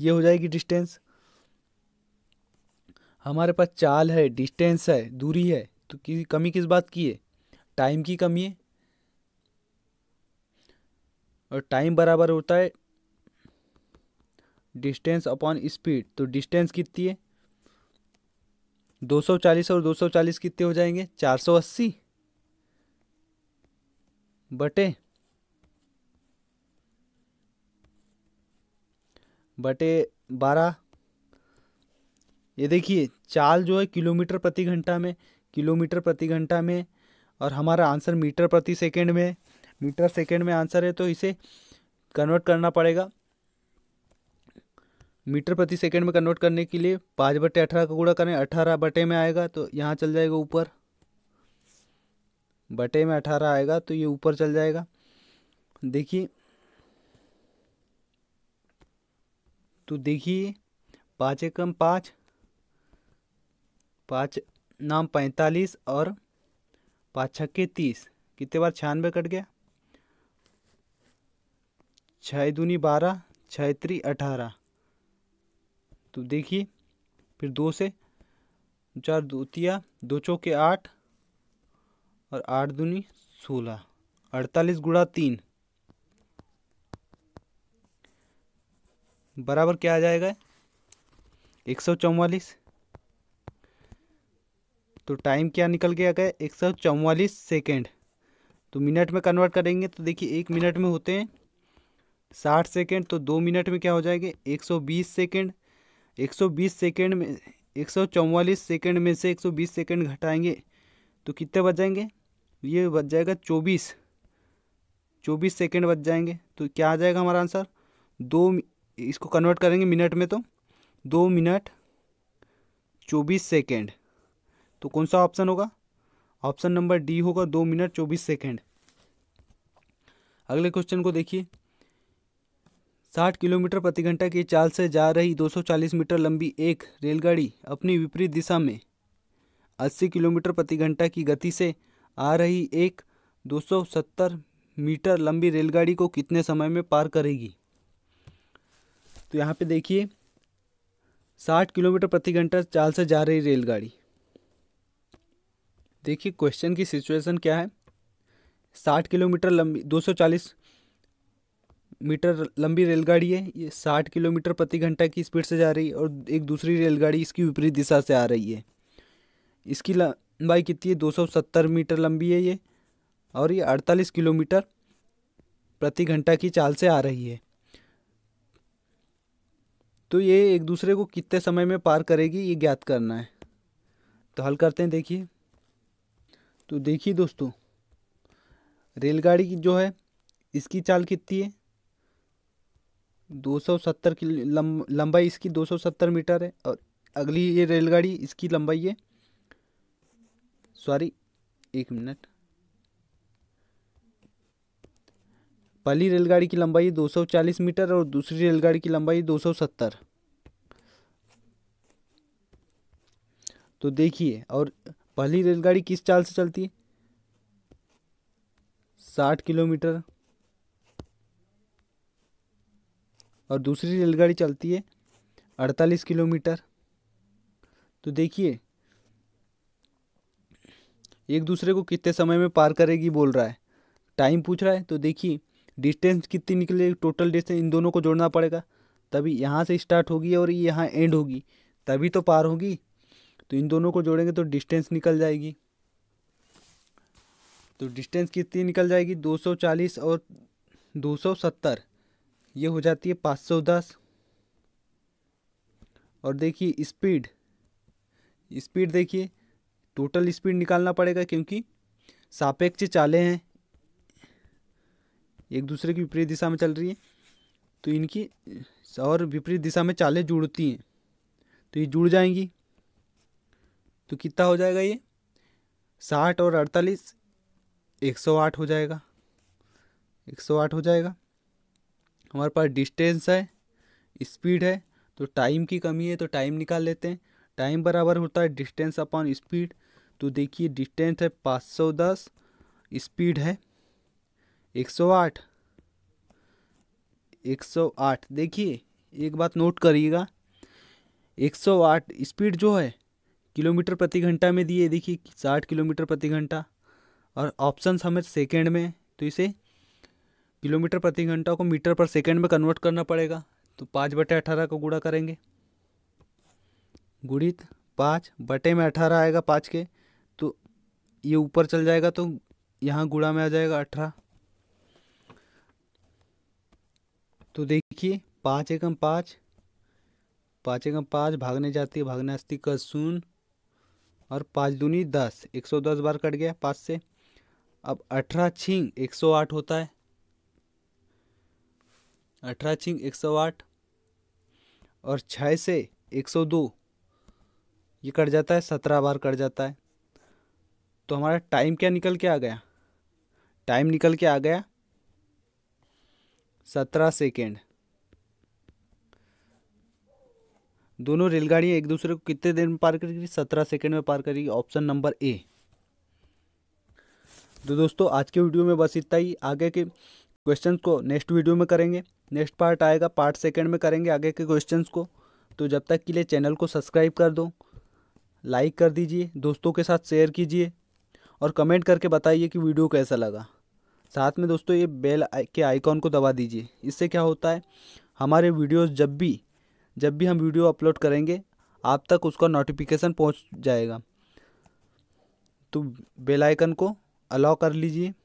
ये हो जाएगी डिस्टेंस हमारे पास चाल है डिस्टेंस है दूरी है तो किसी कमी किस बात की है टाइम की कमी है और टाइम बराबर होता है डिस्टेंस अपॉन स्पीड तो डिस्टेंस कितनी है 240 और 240 कितने हो जाएंगे 480 बटे बटे बारह ये देखिए चाल जो है किलोमीटर प्रति घंटा में किलोमीटर प्रति घंटा में और हमारा आंसर मीटर प्रति सेकेंड में मीटर सेकेंड में आंसर है तो इसे कन्वर्ट करना पड़ेगा मीटर प्रति सेकेंड में कन्वर्ट करने के लिए पाँच बटे अठारह का कूड़ा करें अठारह बटे में आएगा तो यहाँ चल जाएगा ऊपर बटे में अठारह आएगा तो ये ऊपर चल जाएगा देखिए तो देखिए पाँच एकम पाँच पाँच नाम पैंतालीस और पाँच छक्के तीस कितने बार छियानवे कट गया छः दूनी बारह छः त्री अठारह तो देखिए फिर दो से चार दूतिया दो चौके आठ और आठ दूनी सोलह अड़तालीस गुड़ा तीन बराबर क्या आ जाएगा एक सौ चौवालीस तो टाइम क्या निकल गया क्या गया एक सौ चौवालीस सेकेंड तो मिनट में कन्वर्ट करेंगे तो देखिए एक मिनट में होते हैं साठ सेकेंड तो दो मिनट में क्या हो जाएंगे एक सौ बीस सेकेंड एक सौ बीस सेकेंड में एक सौ चौवालीस सेकेंड में से एक सौ बीस सेकेंड घटाएंगे तो कितने बच जाएंगे ये बच जाएगा चौबीस चौबीस सेकेंड बच जाएंगे तो क्या आ जाएगा हमारा आंसर दो इसको कन्वर्ट करेंगे मिनट में तो दो मिनट चौबीस सेकेंड तो कौन सा ऑप्शन होगा ऑप्शन नंबर डी होगा दो मिनट चौबीस सेकेंड अगले क्वेश्चन को देखिए साठ किलोमीटर प्रति घंटा की चाल से जा रही दो सौ चालीस मीटर लंबी एक रेलगाड़ी अपनी विपरीत दिशा में अस्सी किलोमीटर प्रति घंटा की गति से आ रही एक दो सौ सत्तर मीटर लंबी रेलगाड़ी को कितने समय में पार करेगी तो यहाँ पे देखिए साठ किलोमीटर प्रति घंटा चाल से जा रही रेलगाड़ी देखिए क्वेश्चन की सिचुएशन क्या है साठ किलोमीटर लंबी दो सौ चालीस मीटर लंबी रेलगाड़ी है ये साठ किलोमीटर प्रति घंटा की स्पीड से जा रही है और एक दूसरी रेलगाड़ी इसकी विपरीत दिशा से आ रही है इसकी लंबाई कितनी है दो सौ सत्तर मीटर लंबी है ये और ये अड़तालीस किलोमीटर प्रति घंटा की चाल से आ रही है तो ये एक दूसरे को कितने समय में पार करेगी ये ज्ञात करना है तो हल करते हैं देखिए तो देखिए दोस्तों रेलगाड़ी की जो है इसकी चाल कितनी है 270 की लंब, लंबाई इसकी 270 मीटर है और अगली ये रेलगाड़ी इसकी लंबाई है सॉरी एक मिनट पहली रेलगाड़ी की लंबाई 240 मीटर और दूसरी रेलगाड़ी की लंबाई 270 तो देखिए और पहली रेलगाड़ी किस चाल से चलती है साठ किलोमीटर और दूसरी रेलगाड़ी चलती है अड़तालीस किलोमीटर तो देखिए एक दूसरे को कितने समय में पार करेगी बोल रहा है टाइम पूछ रहा है तो देखिए डिस्टेंस कितनी निकलेगी टोटल डिस्टेंस इन दोनों को जोड़ना पड़ेगा तभी यहाँ से स्टार्ट होगी और यहाँ एंड होगी तभी तो पार होगी तो इन दोनों को जोड़ेंगे तो डिस्टेंस निकल जाएगी तो डिस्टेंस कितनी निकल जाएगी 240 और 270 ये हो जाती है 510 और देखिए स्पीड स्पीड देखिए टोटल स्पीड निकालना पड़ेगा क्योंकि सापेक्ष चाले हैं एक दूसरे की विपरीत दिशा में चल रही है तो इनकी और विपरीत दिशा में चालें जुड़ती हैं तो ये जुड़ जाएंगी तो कितना हो जाएगा ये साठ और अड़तालीस एक सौ आठ हो जाएगा एक सौ आठ हो जाएगा हमारे पास डिस्टेंस है स्पीड है तो टाइम की कमी है तो टाइम निकाल लेते हैं टाइम बराबर होता है डिस्टेंस अपॉन स्पीड तो देखिए डिस्टेंस है पाँच सौ दस स्पीड है एक सौ आठ 108 देखिए एक बात नोट करिएगा 108 स्पीड जो है किलोमीटर प्रति घंटा में दिए देखिए 60 किलोमीटर प्रति घंटा और ऑप्शन हमें सेकेंड में तो इसे किलोमीटर प्रति घंटा को मीटर पर सेकेंड में कन्वर्ट करना पड़ेगा तो पाँच बटे अठारह को गुड़ा करेंगे गुणित पाँच बटे में अठारह आएगा पाँच के तो ये ऊपर चल जाएगा तो यहाँ गुड़ा में आ जाएगा अठारह तो देखिए पाँच एकम पाँच पाँच एकम पाँच भागने जाती है भागने आती का शून्य और पाँच दूनी दस एक सौ दस बार कट गया पाँच से अब अठारह छिंग एक सौ आठ होता है अठारह छिंग एक सौ आठ और छः से एक सौ दो ये कट जाता है सत्रह बार कट जाता है तो हमारा टाइम क्या निकल के आ गया टाइम निकल के आ गया सत्रह सेकेंड दोनों रेलगाड़ियाँ एक दूसरे को कितने देर में पार करेगी सत्रह सेकेंड में पार करेगी ऑप्शन नंबर ए तो दोस्तों आज के वीडियो में बस इतना ही आगे के क्वेश्चंस को नेक्स्ट वीडियो में करेंगे नेक्स्ट पार्ट आएगा पार्ट सेकेंड में करेंगे आगे के क्वेश्चंस को तो जब तक के लिए चैनल को सब्सक्राइब कर दो लाइक कर दीजिए दोस्तों के साथ शेयर कीजिए और कमेंट करके बताइए कि वीडियो कैसा लगा साथ में दोस्तों ये बेल के आइकॉन को दबा दीजिए इससे क्या होता है हमारे वीडियोस जब भी जब भी हम वीडियो अपलोड करेंगे आप तक उसका नोटिफिकेशन पहुंच जाएगा तो बेल आइकन को अलाउ कर लीजिए